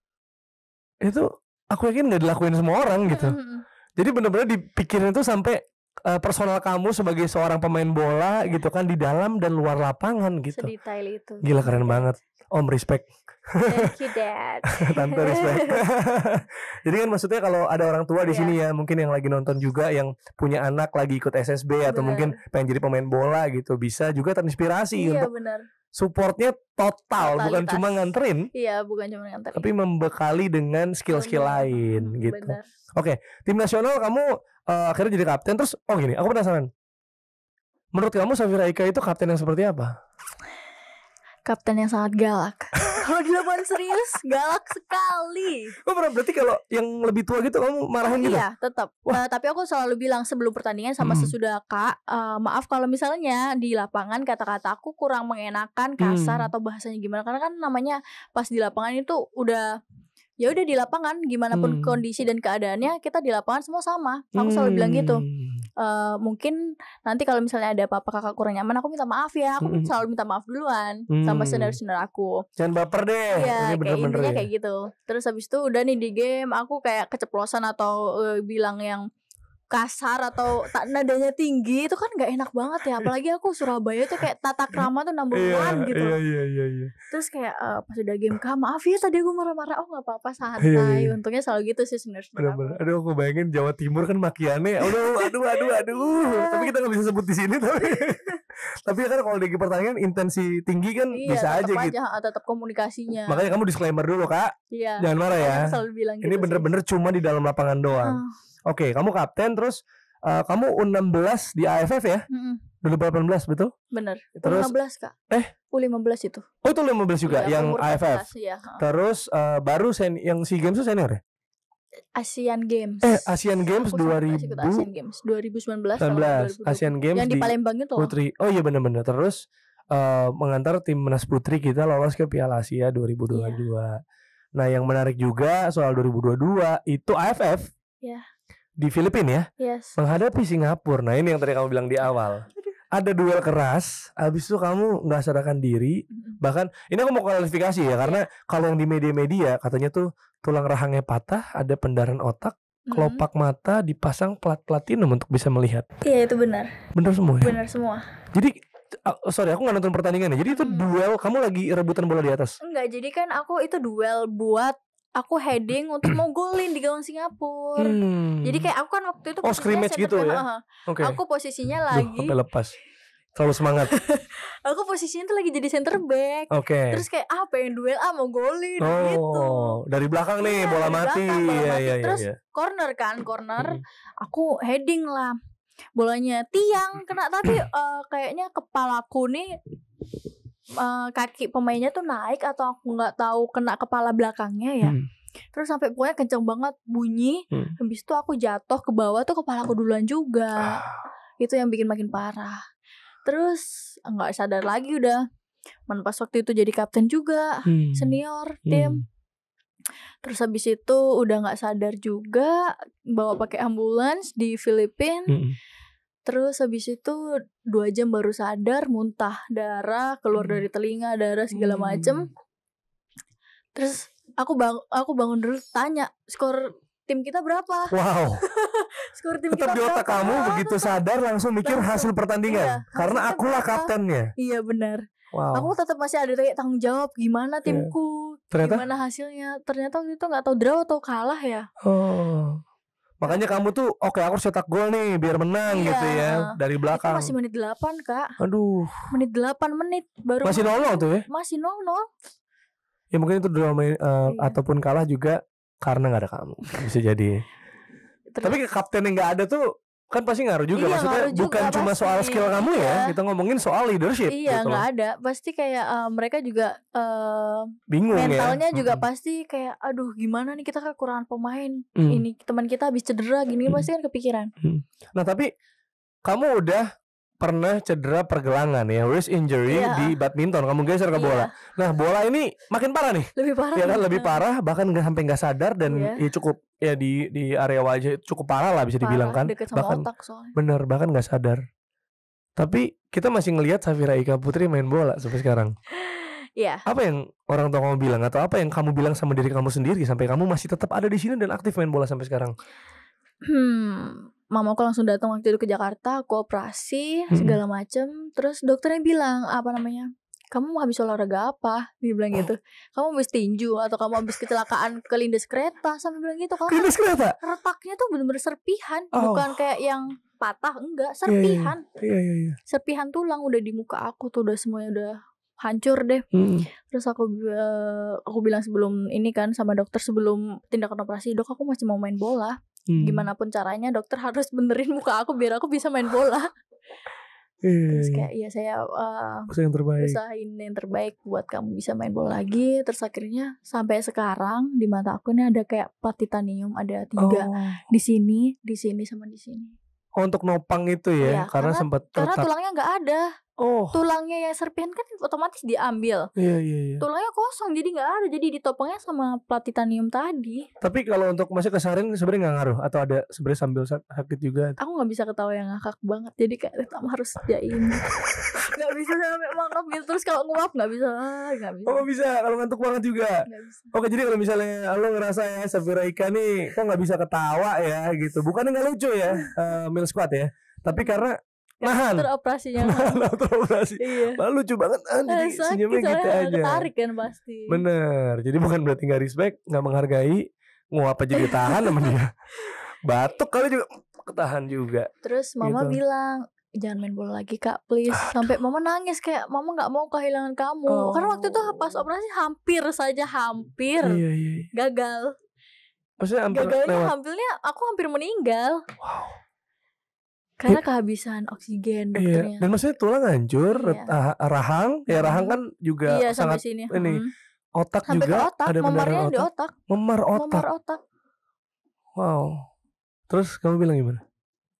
[SPEAKER 1] itu aku yakin nggak dilakuin semua orang gitu mm -hmm. jadi bener-bener dipikirin itu sampai uh, personal kamu sebagai seorang pemain bola gitu kan di dalam dan luar lapangan gitu.
[SPEAKER 2] Sedetail itu. Gila keren
[SPEAKER 1] banget. Om respect. Thank
[SPEAKER 2] you dad. Tante respect.
[SPEAKER 1] Jadi kan maksudnya kalau ada orang tua di yeah. sini ya mungkin yang lagi nonton juga yang punya anak lagi ikut SSB bener. atau mungkin pengen jadi pemain bola gitu bisa juga terinspirasi iya, untuk bener. supportnya total Totalitas. bukan cuma nganterin.
[SPEAKER 2] Iya bukan cuma nganterin. Tapi
[SPEAKER 1] membekali dengan skill-skill lain hmm, gitu. Oke okay. tim nasional kamu uh, akhirnya jadi kapten terus oh gini aku penasaran menurut kamu Safira Ika itu kapten yang seperti
[SPEAKER 2] apa kapten yang sangat galak kalau
[SPEAKER 1] lapangan serius galak
[SPEAKER 2] sekali
[SPEAKER 1] oh berarti kalau yang lebih tua gitu kamu marahin gitu iya
[SPEAKER 2] tetap uh, eh, tapi aku selalu bilang sebelum pertandingan sama hmm. sesudah kak uh, maaf kalau misalnya di lapangan kata-kata aku kurang mengenakan kasar hmm. atau bahasanya gimana karena kan namanya pas di lapangan itu udah ya udah di lapangan gimana pun hmm. kondisi dan keadaannya kita di lapangan semua sama aku hmm. selalu bilang gitu e, mungkin nanti kalau misalnya ada apa-apa kakak kurang nyaman aku minta maaf ya aku hmm. selalu minta maaf duluan hmm. sama senior-senior aku
[SPEAKER 1] jangan baper deh ya bener -bener kayak intinya ya. kayak
[SPEAKER 2] gitu terus habis itu udah nih di game aku kayak keceplosan atau uh, bilang yang kasar atau tak nadanya tinggi itu kan nggak enak banget ya apalagi aku Surabaya itu kayak tata krama tuh nomor iya, one gitu iya, iya, iya, iya. terus kayak uh, pas udah game kah maaf ya tadi aku marah-marah oh nggak apa-apa santai iya, iya. iya. untungnya selalu gitu sih sebenarnya bener
[SPEAKER 1] aduh aku bayangin Jawa Timur kan makiannya aduh aduh aduh aduh iya. tapi kita nggak bisa sebut di sini tapi tapi kan kalau lagi pertanyaan intensi tinggi kan iya, bisa aja, aja gitu
[SPEAKER 2] ah, tetap komunikasinya makanya kamu
[SPEAKER 1] disclaimer dulu kak iya, jangan marah ya selalu bilang ini gitu ini bener-bener cuma di dalam lapangan doang uh Oke, kamu kapten terus uh, kamu U16 di AFF ya? Mm -hmm. 2018 betul?
[SPEAKER 2] Bener. Terus, U15 kak. Eh? U15 itu.
[SPEAKER 1] Oh itu U15 juga iya, yang AFF. ya. Terus uh, baru sen yang SEA Games itu senior ya?
[SPEAKER 2] Asian Games. Eh, Asian
[SPEAKER 1] Games 2000. Asian
[SPEAKER 2] Games 2019. 19 Asian Games yang di, di Palembang itu. Putri.
[SPEAKER 1] Oh iya bener bener. Terus uh, mengantar timnas putri kita lolos ke Piala Asia 2022. Yeah. Iya. Nah, yang menarik juga soal 2022 itu AFF. Ya di Filipina ya yes. menghadapi Singapura nah ini yang tadi kamu bilang di awal ada duel keras habis itu kamu nggak sadarkan diri bahkan ini aku mau kualifikasi ya karena iya. kalau yang di media-media katanya tuh tulang rahangnya patah ada pendaran otak kelopak hmm mata dipasang plat platinum untuk bisa melihat
[SPEAKER 2] iya itu benar
[SPEAKER 1] benar semua ya? benar semua jadi sorry aku nggak nonton pertandingannya jadi itu duel kamu lagi rebutan bola di atas
[SPEAKER 2] enggak jadi kan aku itu duel buat aku heading untuk mau golin di gawang Singapura.
[SPEAKER 1] Hmm. Jadi kayak aku kan waktu itu Oh, scrimmage gitu ya. Kan, okay. Aku
[SPEAKER 2] posisinya lagi Duh,
[SPEAKER 1] lepas. Terlalu semangat.
[SPEAKER 2] aku posisinya tuh lagi jadi center back. Oke. Okay. Terus kayak ah pengen duel ah mau golin gitu. oh, gitu.
[SPEAKER 1] dari belakang nih ya, bola mati. bola iya, iya, iya, Terus ya.
[SPEAKER 2] corner kan, corner. Hmm. Aku heading lah. Bolanya tiang kena tapi uh, eh, kayaknya kepalaku nih uh, kaki pemainnya tuh naik atau aku nggak tahu kena kepala belakangnya ya. Hmm. Terus sampai pokoknya kenceng banget bunyi. Hmm. Habis itu aku jatuh ke bawah tuh kepala aku duluan juga. Ah. Itu yang bikin makin parah. Terus nggak sadar lagi udah. Man pas waktu itu jadi kapten juga, hmm. senior hmm. tim. Hmm. Terus habis itu udah nggak sadar juga bawa pakai ambulans di Filipina. Hmm Terus habis itu dua jam baru sadar muntah darah keluar hmm. dari telinga darah segala hmm. macem. Terus aku bang aku bangun dulu tanya skor tim kita berapa? Wow. skor tim Tetap kita di otak berapa?
[SPEAKER 1] kamu begitu sadar langsung mikir langsung. hasil pertandingan iya, karena akulah berapa? kaptennya.
[SPEAKER 2] Iya benar. Wow. Aku tetap masih ada kayak tanggung jawab gimana iya. timku, Ternyata? gimana hasilnya. Ternyata waktu itu nggak tahu draw atau kalah ya.
[SPEAKER 1] Oh Makanya kamu tuh oke okay, aku cetak gol nih biar menang iya. gitu ya dari belakang. Itu masih
[SPEAKER 2] menit 8, Kak. Aduh. Menit 8 menit baru Masih 0 tuh ya? Masih 0-0.
[SPEAKER 1] Ya mungkin itu drama uh, iya. ataupun kalah juga karena nggak ada kamu. Bisa jadi. Terus. Iya.
[SPEAKER 2] Tapi kapten yang nggak ada tuh
[SPEAKER 1] kan pasti ngaruh juga iya, maksudnya ngaruh juga, bukan pasti. cuma soal skill kamu ya iya. kita ngomongin soal leadership iya gitu nggak gitu
[SPEAKER 2] ada pasti kayak uh, mereka juga uh, bingung ya. mentalnya ya? juga hmm. pasti kayak aduh gimana nih kita kekurangan pemain hmm. ini teman kita habis cedera gini hmm. pasti kan kepikiran hmm.
[SPEAKER 1] nah tapi kamu udah pernah cedera pergelangan ya wrist injury yeah. di badminton kamu geser ke iya. bola. Yeah. Nah bola ini makin parah nih. Lebih parah. Ya kan lebih parah bahkan nggak sampai nggak sadar dan yeah. ya cukup ya di di area wajah cukup parah lah bisa parah, dibilang kan. bahkan otak soalnya. bener bahkan nggak sadar. Tapi kita masih ngelihat Safira Ika Putri main bola sampai sekarang. Iya. Yeah. Apa yang orang tua kamu bilang atau apa yang kamu bilang sama diri kamu sendiri sampai kamu masih tetap ada di sini dan aktif main bola sampai sekarang?
[SPEAKER 2] Hmm Mama mamaku langsung datang waktu itu ke Jakarta aku operasi segala macem terus dokternya bilang apa namanya kamu mau habis olahraga apa? Dia bilang gitu. Kamu habis tinju atau kamu habis kecelakaan kelindes kereta sampai bilang gitu. Kalau kelindes kereta? Retaknya tuh bener-bener serpihan, oh. bukan kayak yang patah enggak, iya, iya, iya. serpihan. yeah, yeah, Yeah, serpihan tulang udah di muka aku tuh udah semuanya udah hancur deh. Hmm. Terus aku eh, aku bilang sebelum ini kan sama dokter sebelum tindakan operasi, "Dok, aku masih mau main bola." hmm. gimana pun caranya dokter harus benerin muka aku biar aku bisa main bola terus iya. kayak ya saya uh, eh, usahain
[SPEAKER 1] yang terbaik
[SPEAKER 2] yang terbaik buat kamu bisa main bola lagi terus akhirnya sampai sekarang di mata aku ini ada kayak plat titanium ada tiga oh. di sini di sini sama di sini
[SPEAKER 1] Oh, untuk nopang itu ya, ya karena, karena sempat karena tulangnya
[SPEAKER 2] nggak ada Oh. Tulangnya ya serpihan kan otomatis diambil. Iya iya iya. Tulangnya kosong jadi nggak ada jadi ditopangnya sama plat titanium tadi.
[SPEAKER 1] Tapi kalau untuk masih ke sebenarnya nggak ngaruh atau ada sebenarnya sambil sakit juga.
[SPEAKER 2] Aku nggak bisa ketawa yang ngakak banget jadi kayak tetap harus jahin. Gak bisa sampai mangkap gitu terus kalau nguap nggak bisa ah, nggak bisa. Oh gak
[SPEAKER 1] bisa kalau ngantuk banget juga. bisa. Oke jadi kalau misalnya lo ngerasa ya Safira ikan nih kok nggak bisa ketawa ya gitu bukan nggak lucu ya uh, iya. eh, mil squad ya tapi karena nahan
[SPEAKER 2] operasinya nahan
[SPEAKER 1] operasi iya. lalu lucu banget ah, jadi eh, senyumnya gitu aja tarik
[SPEAKER 2] kan pasti
[SPEAKER 1] bener jadi bukan berarti nggak respect nggak menghargai nguap aja tahan sama dia batuk kali juga ketahan juga terus mama gitu.
[SPEAKER 2] bilang jangan main bola lagi kak please Aduh. sampai mama nangis kayak mama nggak mau kehilangan kamu oh. karena waktu itu pas operasi hampir saja hampir iya, iya. iya. gagal
[SPEAKER 1] Maksudnya hampir gagalnya lewat.
[SPEAKER 2] hampirnya aku hampir meninggal wow Iya. karena kehabisan oksigen iya, dokternya. Iya.
[SPEAKER 1] Dan maksudnya tulang hancur, iya. Ah, rahang, ya rahang kan juga iya, sangat sini. ini. Hmm. Otak sampai juga otak, ada memarnya otak. di otak. Memar otak. Memar otak. Wow. Terus kamu bilang gimana?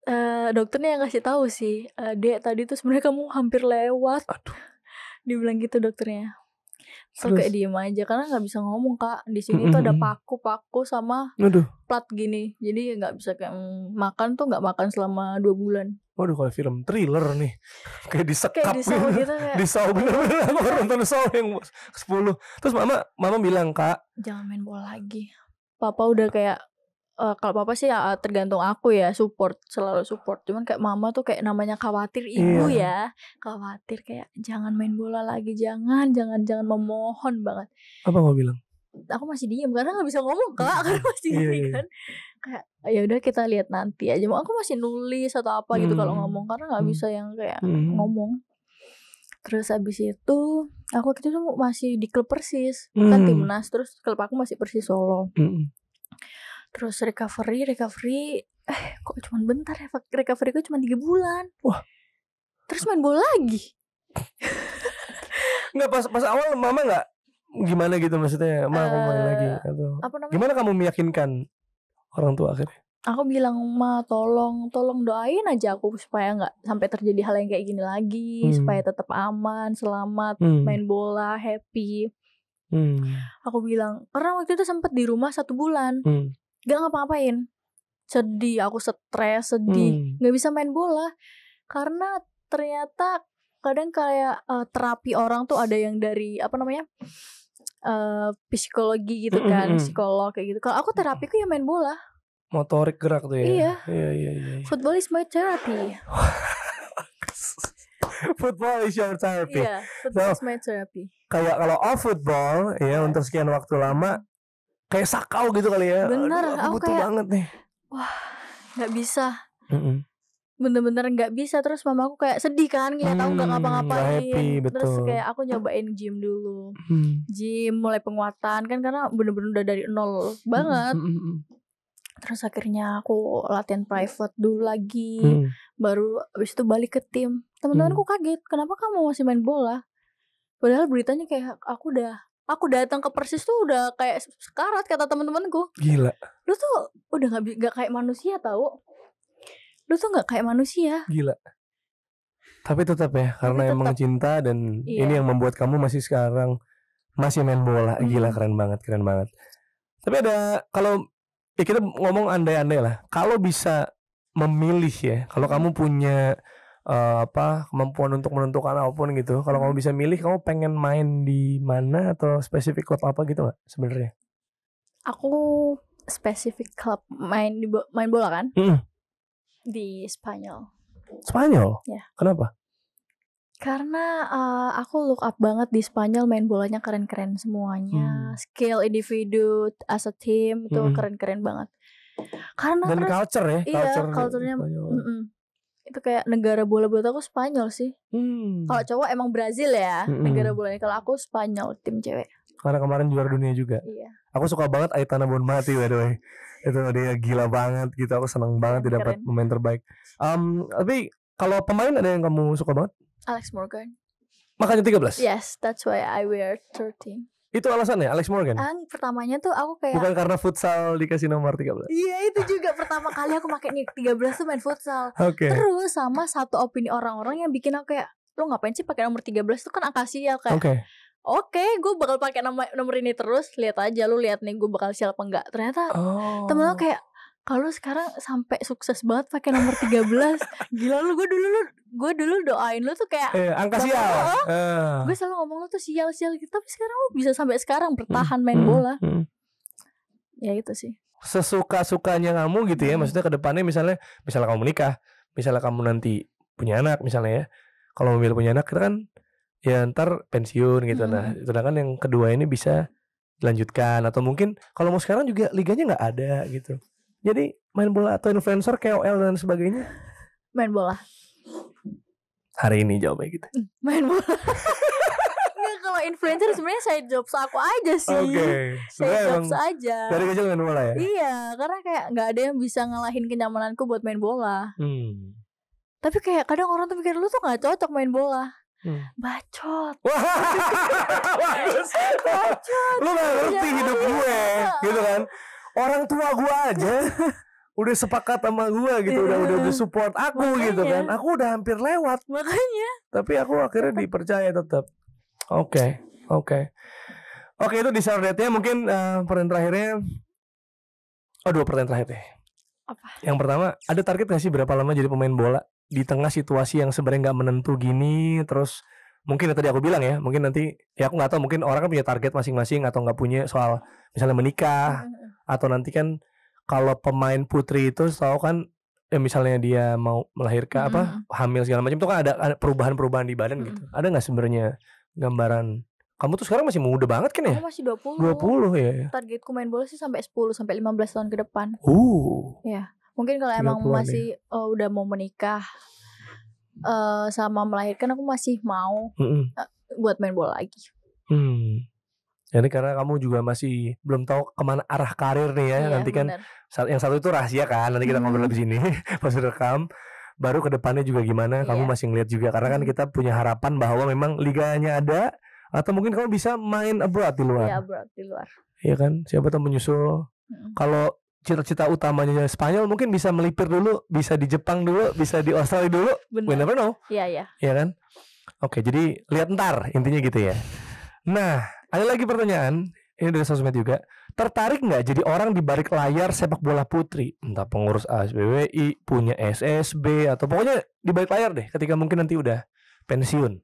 [SPEAKER 2] Uh, dokternya yang ngasih tahu sih, uh, Dek tadi tuh sebenarnya kamu hampir lewat. Aduh. Dibilang gitu dokternya. Terus kayak diem aja karena nggak bisa ngomong kak di sini tuh ada paku-paku sama Aduh. plat gini jadi nggak bisa kayak mm, makan tuh nggak makan selama dua bulan.
[SPEAKER 1] Waduh kalau film thriller nih kayak disekap kayak disau gitu, gitu kayak... bener-bener aku nonton nonton Saw yang sepuluh terus mama mama bilang kak
[SPEAKER 2] jangan main bola lagi papa udah kayak uh, kalau papa sih ya tergantung aku ya support selalu support cuman kayak mama tuh kayak namanya khawatir ibu iya. ya khawatir kayak jangan main bola lagi jangan jangan jangan memohon banget apa mau bilang aku masih diem karena nggak bisa ngomong kak karena masih iya, iya, kan kayak ya udah kita lihat nanti aja mau aku masih nulis atau apa gitu kalau hmm. ngomong karena nggak hmm. bisa yang kayak hmm. ngomong terus abis itu aku waktu itu masih di klub persis bukan hmm. timnas terus klub aku masih persis solo hmm terus recovery recovery eh kok cuma bentar ya recovery gue cuma tiga bulan wah terus main bola lagi
[SPEAKER 1] nggak pas pas awal mama nggak gimana gitu maksudnya mama uh, main eh, lagi atau apa gimana kamu meyakinkan orang tua akhirnya
[SPEAKER 2] aku bilang ma tolong tolong doain aja aku supaya nggak sampai terjadi hal yang kayak gini lagi hmm. supaya tetap aman selamat hmm. main bola happy hmm. aku bilang karena waktu itu sempat di rumah satu bulan hmm gak ngapa-ngapain sedih aku stres sedih hmm. nggak hmm. bisa main bola karena ternyata kadang kayak uh, terapi orang tuh ada yang dari apa namanya uh, psikologi gitu hmm, hmm, kan psikolog kayak gitu kalau aku terapiku ya main bola
[SPEAKER 1] motorik gerak tuh ya iya iya iya, iya.
[SPEAKER 2] iya. football is my therapy
[SPEAKER 1] football is your therapy iya football so, is my therapy kayak kalau off football ya iya. untuk sekian waktu lama kayak sakau gitu kali ya. Bener, Aduh, aku, butuh kayak,
[SPEAKER 2] banget nih. Wah, nggak bisa. Bener-bener nggak bisa terus mama aku kayak sedih kan kayak tau tahu nggak hmm, ngapa-ngapain. Happy, betul. Terus kayak aku nyobain gym dulu. Hmm. Gym mulai penguatan kan karena bener-bener udah dari nol banget. Terus akhirnya aku latihan private dulu lagi. Hmm. Baru abis itu balik ke tim. Teman-temanku hmm. kaget, kenapa kamu masih main bola? Padahal beritanya kayak aku udah aku datang ke Persis tuh udah kayak sekarat kata teman-temanku. Gila. Lu tuh udah nggak nggak kayak manusia tau. Lu tuh nggak kayak manusia.
[SPEAKER 1] Gila. Tapi tetap ya karena tetep. emang cinta dan iya. ini yang membuat kamu masih sekarang masih main bola. Hmm. Gila keren banget, keren banget. Tapi ada kalau ya kita ngomong andai-andai lah. Kalau bisa memilih ya, kalau kamu punya uh, apa kemampuan untuk menentukan apapun gitu. Kalau kamu hmm. bisa milih, kamu pengen main di mana atau spesifik klub apa gitu nggak sebenarnya?
[SPEAKER 2] Aku spesifik klub main di bo main bola kan? -hmm. Di Spanyol.
[SPEAKER 1] Spanyol? Ya. Yeah. Kenapa?
[SPEAKER 2] Karena uh, aku look up banget di Spanyol main bolanya keren-keren semuanya, hmm. skill individu as a team itu hmm. keren-keren hmm. banget. Karena Dan terus, culture ya, iya, culture culturenya. Mm -mm itu kayak negara bola buat aku Spanyol sih. Hmm. Kalau cowok emang Brazil ya hmm. negara bolanya. Kalau aku Spanyol tim cewek.
[SPEAKER 1] Karena kemarin juara dunia juga. Iya. Aku suka banget Aitana Bonmati by the way. Itu dia gila banget gitu. Aku seneng banget didapat dapat pemain terbaik. Um, tapi kalau pemain ada yang kamu suka banget?
[SPEAKER 2] Alex Morgan.
[SPEAKER 1] Makanya 13. Yes,
[SPEAKER 2] that's why I wear 13.
[SPEAKER 1] Itu alasannya Alex Morgan. kan?
[SPEAKER 2] pertamanya tuh aku kayak Bukan karena
[SPEAKER 1] futsal dikasih nomor 13.
[SPEAKER 2] Iya, itu juga pertama kali aku pakai 13 tuh main futsal. Oke. Okay. Terus sama satu opini orang-orang yang bikin aku kayak lu ngapain sih pakai nomor 13 tuh kan angka sial kayak. Oke. Okay. Oke, okay, gue bakal pakai nomor nomor ini terus. Lihat aja, lu lihat nih gue bakal siapa enggak. Ternyata oh. temen lo kayak kalau sekarang sampai sukses banget pakai nomor 13 gila lu gue dulu lu gue dulu doain lu tuh kayak eh, angka sial uh. Eh. gue selalu ngomong lu tuh sial sial gitu tapi sekarang lu bisa sampai sekarang hmm, bertahan hmm, main hmm, bola hmm. ya itu sih
[SPEAKER 1] sesuka sukanya kamu gitu ya hmm. maksudnya kedepannya misalnya misalnya kamu menikah, misalnya kamu nanti punya anak misalnya ya kalau mobil punya anak kita kan ya ntar pensiun gitu nah, hmm. nah sedangkan yang kedua ini bisa dilanjutkan atau mungkin kalau mau sekarang juga liganya nggak ada gitu jadi main bola atau influencer, KOL dan sebagainya? Main bola. Hari ini jawabnya gitu.
[SPEAKER 2] Hmm, main bola. Nggak, kalau influencer sebenarnya saya job aku aja sih. Oke. Okay. Saya job aja. Dari kecil main bola ya? Iya, karena kayak nggak ada yang bisa ngalahin kenyamananku buat main bola. Hmm. Tapi kayak kadang orang tuh pikir lu tuh nggak cocok main bola. Hmm. Bacot. Bagus. Bacot. Lu nggak ngerti iya, hidup gue, iya.
[SPEAKER 1] gitu kan? orang tua gue aja udah sepakat sama gue gitu udah udah iya. udah support aku makanya, gitu kan aku udah hampir lewat makanya tapi aku akhirnya dipercaya tetap oke okay, oke okay. oke okay, itu di sardetnya mungkin uh, pertanyaan terakhirnya oh dua pertanyaan terakhir deh apa yang pertama ada target gak sih berapa lama jadi pemain bola di tengah situasi yang sebenarnya nggak menentu gini terus mungkin ya tadi aku bilang ya mungkin nanti ya aku nggak tahu mungkin orang kan punya target masing-masing atau nggak punya soal misalnya menikah iya, atau nanti kan kalau pemain putri itu tahu kan ya misalnya dia mau melahirkan hmm. apa hamil segala macam itu kan ada, perubahan-perubahan di badan hmm. gitu. Ada nggak sebenarnya gambaran? Kamu tuh sekarang masih muda banget kan ya? Aku
[SPEAKER 2] masih 20. 20 ya. ya. Targetku main bola sih sampai 10 sampai 15 tahun ke depan. Uh. Ya. Mungkin kalau emang masih ya. uh, udah mau menikah uh, sama melahirkan aku masih mau mm -mm. Uh, buat main bola lagi.
[SPEAKER 1] Hmm. Ya ini karena kamu juga masih belum tahu kemana arah karir nih ya. Iya, nanti kan bener. yang satu itu rahasia kan. Nanti kita ngobrol hmm. di sini pas rekam. Baru kedepannya juga gimana? Iya. Kamu masih ngeliat juga karena kan hmm. kita punya harapan bahwa memang liganya ada atau mungkin kamu bisa main abroad di luar. Iya,
[SPEAKER 2] abroad di luar.
[SPEAKER 1] Iya kan? Siapa tahu menyusul. Hmm. Kalau cita-cita utamanya Spanyol mungkin bisa melipir dulu, bisa di Jepang dulu, bisa di Australia dulu. Bener. We never know. Iya, iya. Iya kan? Oke, jadi lihat ntar intinya gitu ya. Nah, ada lagi pertanyaan, ini dari sosmed juga. Tertarik nggak jadi orang di balik layar sepak bola putri? Entah pengurus ASBWI, punya SSB, atau pokoknya di balik layar deh ketika mungkin nanti udah pensiun.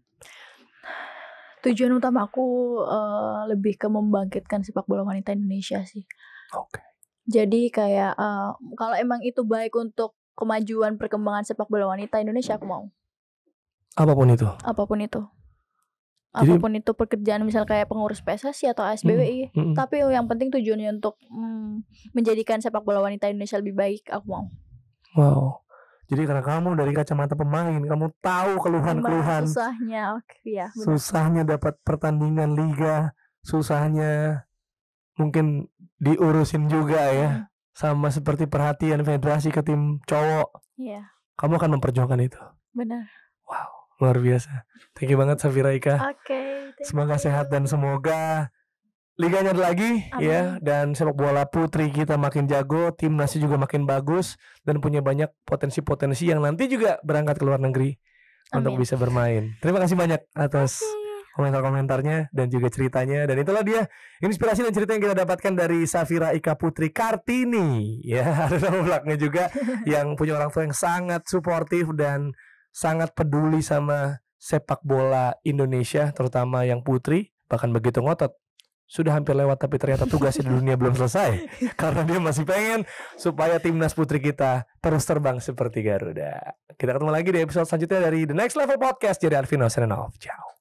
[SPEAKER 2] Tujuan utama aku uh, lebih ke membangkitkan sepak bola wanita Indonesia sih. Oke. Okay. Jadi kayak uh, kalau emang itu baik untuk kemajuan perkembangan sepak bola wanita Indonesia aku mau. Apapun itu. Apapun itu. Jadi, apapun itu pekerjaan misal kayak pengurus PSSI atau ASBWI, mm, iya. mm, tapi yang penting tujuannya untuk mm, menjadikan sepak bola wanita Indonesia lebih baik, aku mau.
[SPEAKER 1] Wow. Jadi karena kamu dari kacamata pemain, kamu tahu keluhan-keluhan.
[SPEAKER 2] Susahnya, okay, ya. Susahnya
[SPEAKER 1] dapat pertandingan liga, susahnya mungkin diurusin juga ya, hmm. sama seperti perhatian federasi ke tim cowok. Iya. Yeah. Kamu akan memperjuangkan itu. Benar luar biasa. Thank you banget Safira Ika. Oke.
[SPEAKER 2] Okay,
[SPEAKER 1] Semoga you. sehat dan semoga liganya ada lagi ya. Amin. ya dan sepak bola putri kita makin jago, timnas juga makin bagus dan punya banyak potensi-potensi yang nanti juga berangkat ke luar negeri Amin. untuk bisa bermain. Terima kasih banyak atas komentar-komentarnya dan juga ceritanya dan itulah dia inspirasi dan cerita yang kita dapatkan dari Safira Ika Putri Kartini ya ada nama belakangnya juga yang punya orang tua yang sangat suportif dan sangat peduli sama sepak bola Indonesia, terutama yang putri, bahkan begitu ngotot. Sudah hampir lewat tapi ternyata tugasnya di dunia belum selesai karena dia masih pengen supaya timnas putri kita terus terbang seperti Garuda. Kita ketemu lagi di episode selanjutnya dari The Next Level Podcast. Jadi Alvino Senenov Ciao.